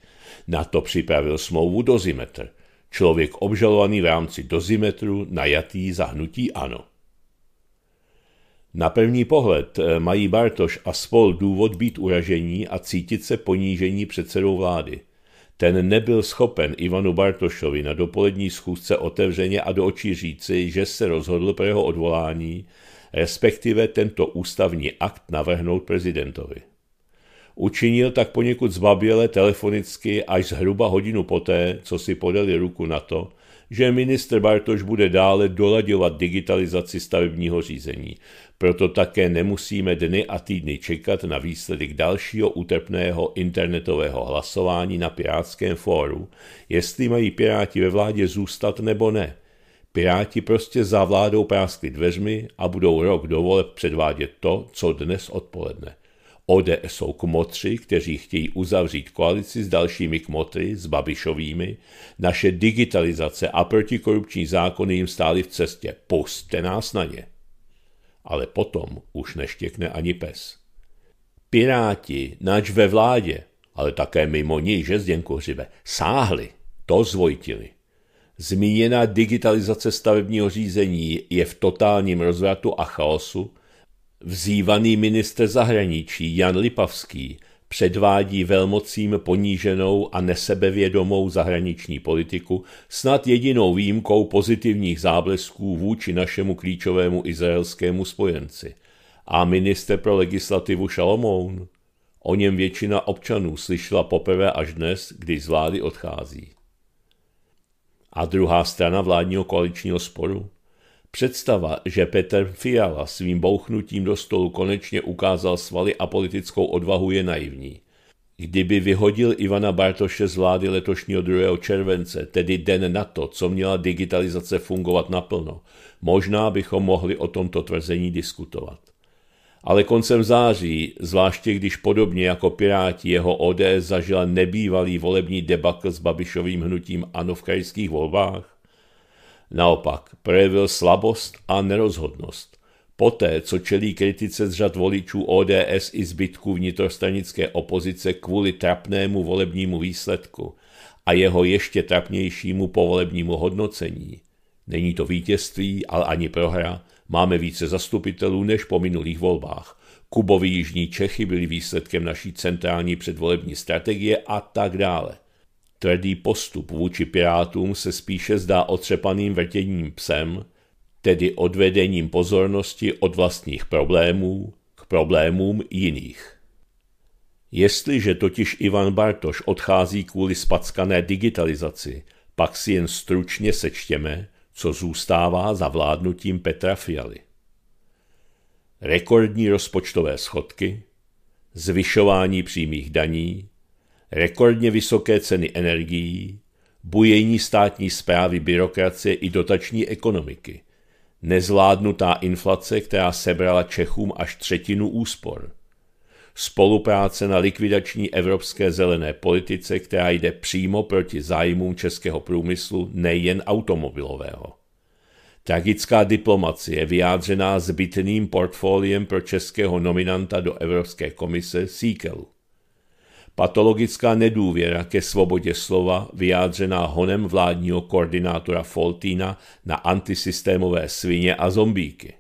Na to připravil smlouvu Dozimetr. Člověk obžalovaný v rámci dozimetru, najatý za hnutí ANO. Na první pohled eh, mají Bartoš a spol důvod být uražení a cítit se ponížení předsedou vlády. Ten nebyl schopen Ivanu Bartošovi na dopolední schůzce otevřeně a do očí říci, že se rozhodl pro jeho odvolání, respektive tento ústavní akt navrhnout prezidentovi. Učinil tak poněkud zbaběle telefonicky až zhruba hodinu poté, co si podali ruku na to, že ministr Bartoš bude dále doladěvat digitalizaci stavebního řízení. Proto také nemusíme dny a týdny čekat na výsledek dalšího utrpného internetového hlasování na Pirátském fóru, jestli mají Piráti ve vládě zůstat nebo ne. Piráti prostě za vládou práskli dveřmi a budou rok do předvádět to, co dnes odpoledne. ODS jsou kmotři, kteří chtějí uzavřít koalici s dalšími kmotry, s Babišovými. Naše digitalizace a protikorupční zákony jim stály v cestě. Puste nás na ně. Ale potom už neštěkne ani pes. Piráti, nač ve vládě, ale také mimo ní, že Zděnku Hřibe, sáhli, to zvojtili. Zmíněná digitalizace stavebního řízení je v totálním rozvratu a chaosu, Vzývaný minister zahraničí Jan Lipavský předvádí velmocím poníženou a nesebevědomou zahraniční politiku, snad jedinou výjimkou pozitivních záblesků vůči našemu klíčovému izraelskému spojenci. A minister pro legislativu Šalomoun? O něm většina občanů slyšela poprvé až dnes, kdy z vlády odchází. A druhá strana vládního koaličního sporu? Představa, že Petr Fiala svým bouchnutím do stolu konečně ukázal svaly a politickou odvahu, je naivní. Kdyby vyhodil Ivana Bartoše z vlády letošního 2. července, tedy den na to, co měla digitalizace fungovat naplno, možná bychom mohli o tomto tvrzení diskutovat. Ale koncem září, zvláště když podobně jako Piráti jeho ODS e zažila nebývalý volební debakl s Babišovým hnutím ANO v krajských volbách, Naopak, projevil slabost a nerozhodnost. Poté, co čelí kritice z řad voličů ODS i zbytku vnitrostranické opozice kvůli trapnému volebnímu výsledku a jeho ještě trapnějšímu povolebnímu hodnocení, není to vítězství, ale ani prohra, máme více zastupitelů než po minulých volbách. Kubovi Jižní Čechy byly výsledkem naší centrální předvolební strategie a tak dále. Tvrdý postup vůči pirátům se spíše zdá otřepaným vrtěním psem, tedy odvedením pozornosti od vlastních problémů k problémům jiných. Jestliže totiž Ivan Bartoš odchází kvůli spackané digitalizaci, pak si jen stručně sečtěme, co zůstává za vládnutím Petra Fialy. Rekordní rozpočtové schodky, zvyšování přímých daní, rekordně vysoké ceny energií, bujení státní zprávy byrokracie i dotační ekonomiky, nezvládnutá inflace, která sebrala Čechům až třetinu úspor, spolupráce na likvidační evropské zelené politice, která jde přímo proti zájmům českého průmyslu, nejen automobilového. Tragická diplomacie vyjádřená zbytným portfoliem pro českého nominanta do Evropské komise Síkelu. Patologická nedůvěra ke svobodě slova, vyjádřená honem vládního koordinátora Foltína na antisystémové svině a zombíky.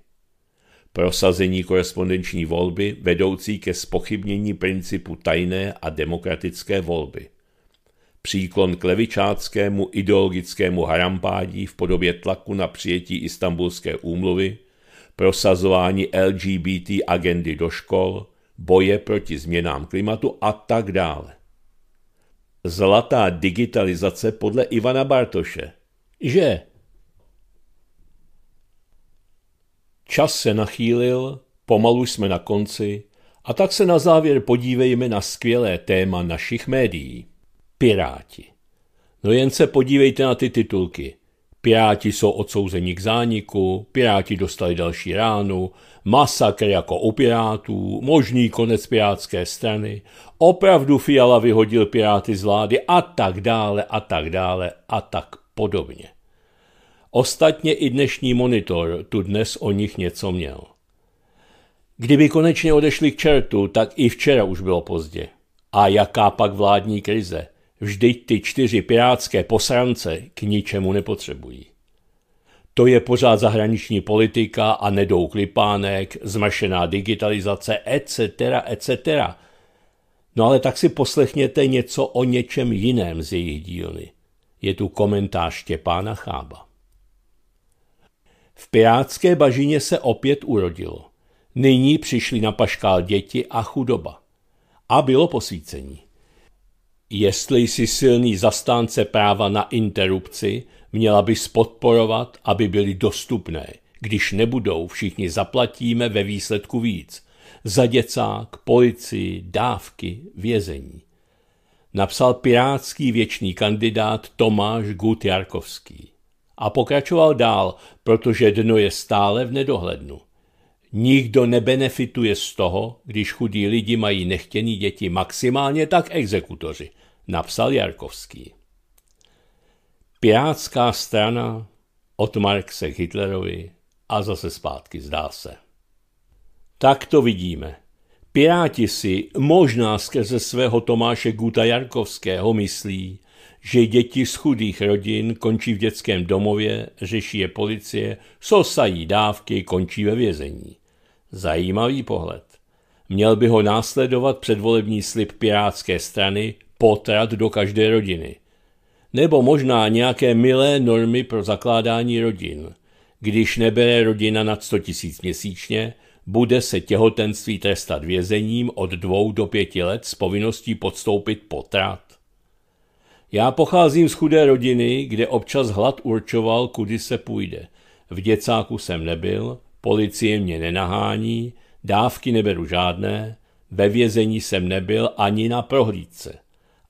Prosazení korespondenční volby vedoucí ke spochybnění principu tajné a demokratické volby. Příklon k levičáckému ideologickému harampádí v podobě tlaku na přijetí istambulské úmluvy, prosazování LGBT agendy do škol – boje proti změnám klimatu a tak dále. Zlatá digitalizace podle Ivana Bartoše. Že? Čas se nachýlil, pomalu jsme na konci, a tak se na závěr podívejme na skvělé téma našich médií. Piráti. No jen se podívejte na ty titulky – Piráti jsou odsouzeni k zániku, Piráti dostali další ránu, masakr jako u Pirátů, možný konec Pirátské strany, opravdu Fiala vyhodil Piráty z vlády a tak dále a tak dále a tak podobně. Ostatně i dnešní monitor tu dnes o nich něco měl. Kdyby konečně odešli k čertu, tak i včera už bylo pozdě. A jaká pak vládní krize? Vždyť ty čtyři pirátské posrance k ničemu nepotřebují. To je pořád zahraniční politika a nedou klipánek, zmašená digitalizace, etc., etc. No ale tak si poslechněte něco o něčem jiném z jejich dílny. Je tu komentář Štěpána Chába. V pirátské bažině se opět urodilo. Nyní přišli na paškál děti a chudoba. A bylo posvícení. Jestli jsi silný zastánce práva na interrupci, měla bys podporovat, aby byly dostupné. Když nebudou, všichni zaplatíme ve výsledku víc. Za děcák, policii, dávky, vězení. Napsal pirátský věčný kandidát Tomáš Gutjarkovský. A pokračoval dál, protože dno je stále v nedohlednu. Nikdo nebenefituje z toho, když chudí lidi mají nechtěný děti maximálně tak exekutoři, napsal Jarkovský. Pirátská strana od Marxe k Hitlerovi a zase zpátky zdá se. Tak to vidíme. Piráti si možná skrze svého Tomáše Guta Jarkovského myslí, že děti z chudých rodin končí v dětském domově, řeší je policie, sosají dávky, končí ve vězení. Zajímavý pohled. Měl by ho následovat předvolební slib pirátské strany potrat do každé rodiny. Nebo možná nějaké milé normy pro zakládání rodin. Když nebere rodina nad 100 tisíc měsíčně, bude se těhotenství trestat vězením od dvou do pěti let s povinností podstoupit potrat. Já pocházím z chudé rodiny, kde občas hlad určoval, kudy se půjde. V děcáku jsem nebyl, Policie mě nenahání, dávky neberu žádné, ve vězení jsem nebyl ani na prohlídce.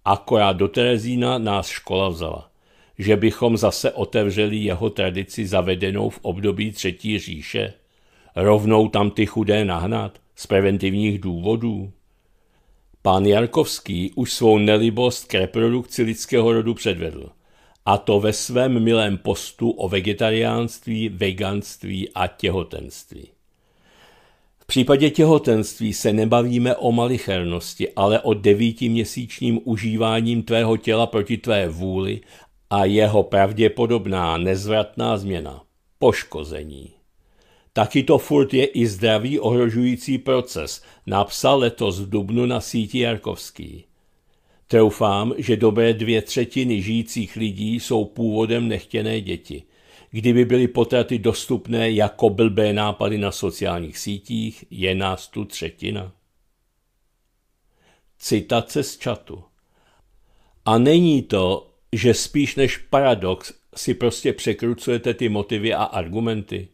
Akorát do Terezína nás škola vzala. Že bychom zase otevřeli jeho tradici zavedenou v období Třetí říše? Rovnou tam ty chudé nahnat? Z preventivních důvodů? Pán Jarkovský už svou nelibost k reprodukci lidského rodu předvedl – a to ve svém milém postu o vegetariánství, veganství a těhotenství. V případě těhotenství se nebavíme o malichernosti, ale o devítiměsíčním užíváním tvého těla proti tvé vůli a jeho pravděpodobná nezvratná změna – poškození. Taky to furt je i zdraví ohrožující proces, napsal letos v Dubnu na síti Jarkovský. Troufám, že dobré dvě třetiny žijících lidí jsou původem nechtěné děti. Kdyby byly potraty dostupné jako blbé nápady na sociálních sítích, je nás tu třetina. Citace z čatu. A není to, že spíš než paradox si prostě překrucujete ty motivy a argumenty.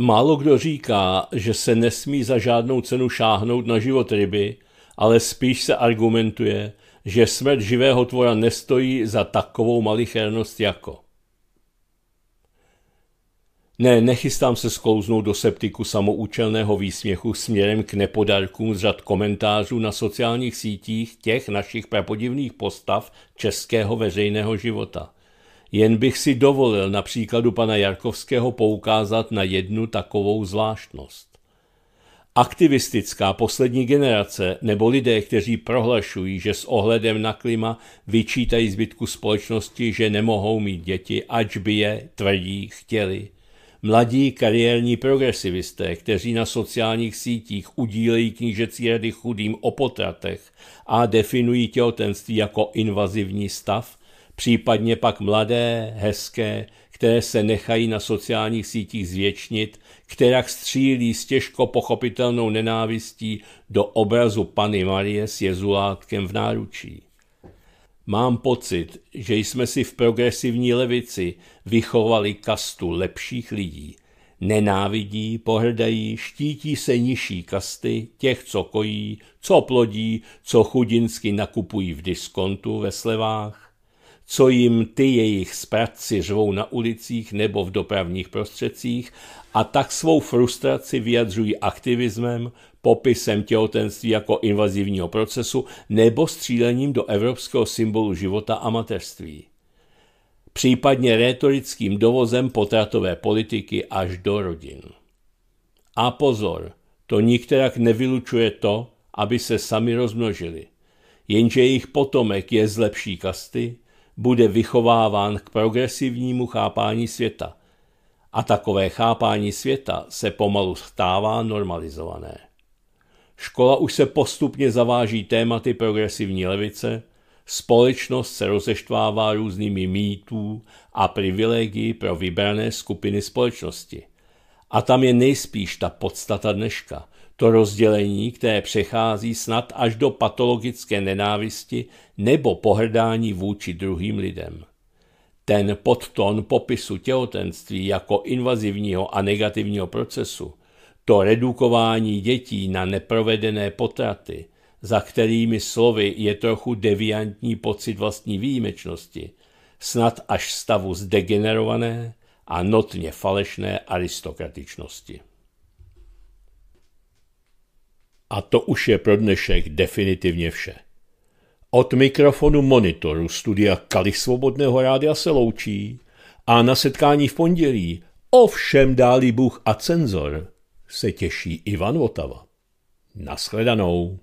Málo kdo říká, že se nesmí za žádnou cenu šáhnout na život ryby, ale spíš se argumentuje, že smrt živého tvora nestojí za takovou malichernost jako. Ne, nechystám se sklouznout do septiku samoučelného výsměchu směrem k nepodarkům z řad komentářů na sociálních sítích těch našich prapodivných postav českého veřejného života. Jen bych si dovolil na příkladu pana Jarkovského poukázat na jednu takovou zvláštnost. Aktivistická poslední generace nebo lidé, kteří prohlašují, že s ohledem na klima vyčítají zbytku společnosti, že nemohou mít děti, ač by je, tvrdí, chtěli. Mladí kariérní progresivisté, kteří na sociálních sítích udílejí knížecí rady chudým o potratech a definují těhotenství jako invazivní stav, případně pak mladé, hezké, které se nechají na sociálních sítích zvětšnit která střílí s těžko pochopitelnou nenávistí do obrazu Pany Marie s jezulátkem v náručí. Mám pocit, že jsme si v progresivní levici vychovali kastu lepších lidí. Nenávidí, pohrdají, štítí se nižší kasty, těch, co kojí, co plodí, co chudinsky nakupují v diskontu ve slevách, co jim ty jejich zpratci řvou na ulicích nebo v dopravních prostředcích a tak svou frustraci vyjadřují aktivismem, popisem těhotenství jako invazivního procesu nebo střílením do evropského symbolu života a mateřství. Případně rétorickým dovozem potratové politiky až do rodin. A pozor, to nikterak nevylučuje to, aby se sami rozmnožili. Jenže jejich potomek je z lepší kasty, bude vychováván k progresivnímu chápání světa – a takové chápání světa se pomalu stává normalizované. Škola už se postupně zaváží tématy progresivní levice, společnost se rozeštvává různými mýtů a privilegii pro vybrané skupiny společnosti. A tam je nejspíš ta podstata dneška, to rozdělení, které přechází snad až do patologické nenávisti nebo pohrdání vůči druhým lidem. Ten podton popisu těhotenství jako invazivního a negativního procesu, to redukování dětí na neprovedené potraty, za kterými slovy je trochu deviantní pocit vlastní výjimečnosti, snad až stavu zdegenerované a notně falešné aristokratičnosti. A to už je pro dnešek definitivně vše. Od mikrofonu monitoru studia Kali Svobodného rádia se loučí a na setkání v pondělí ovšem dálí Bůh a cenzor se těší Ivan Votava. Naschledanou.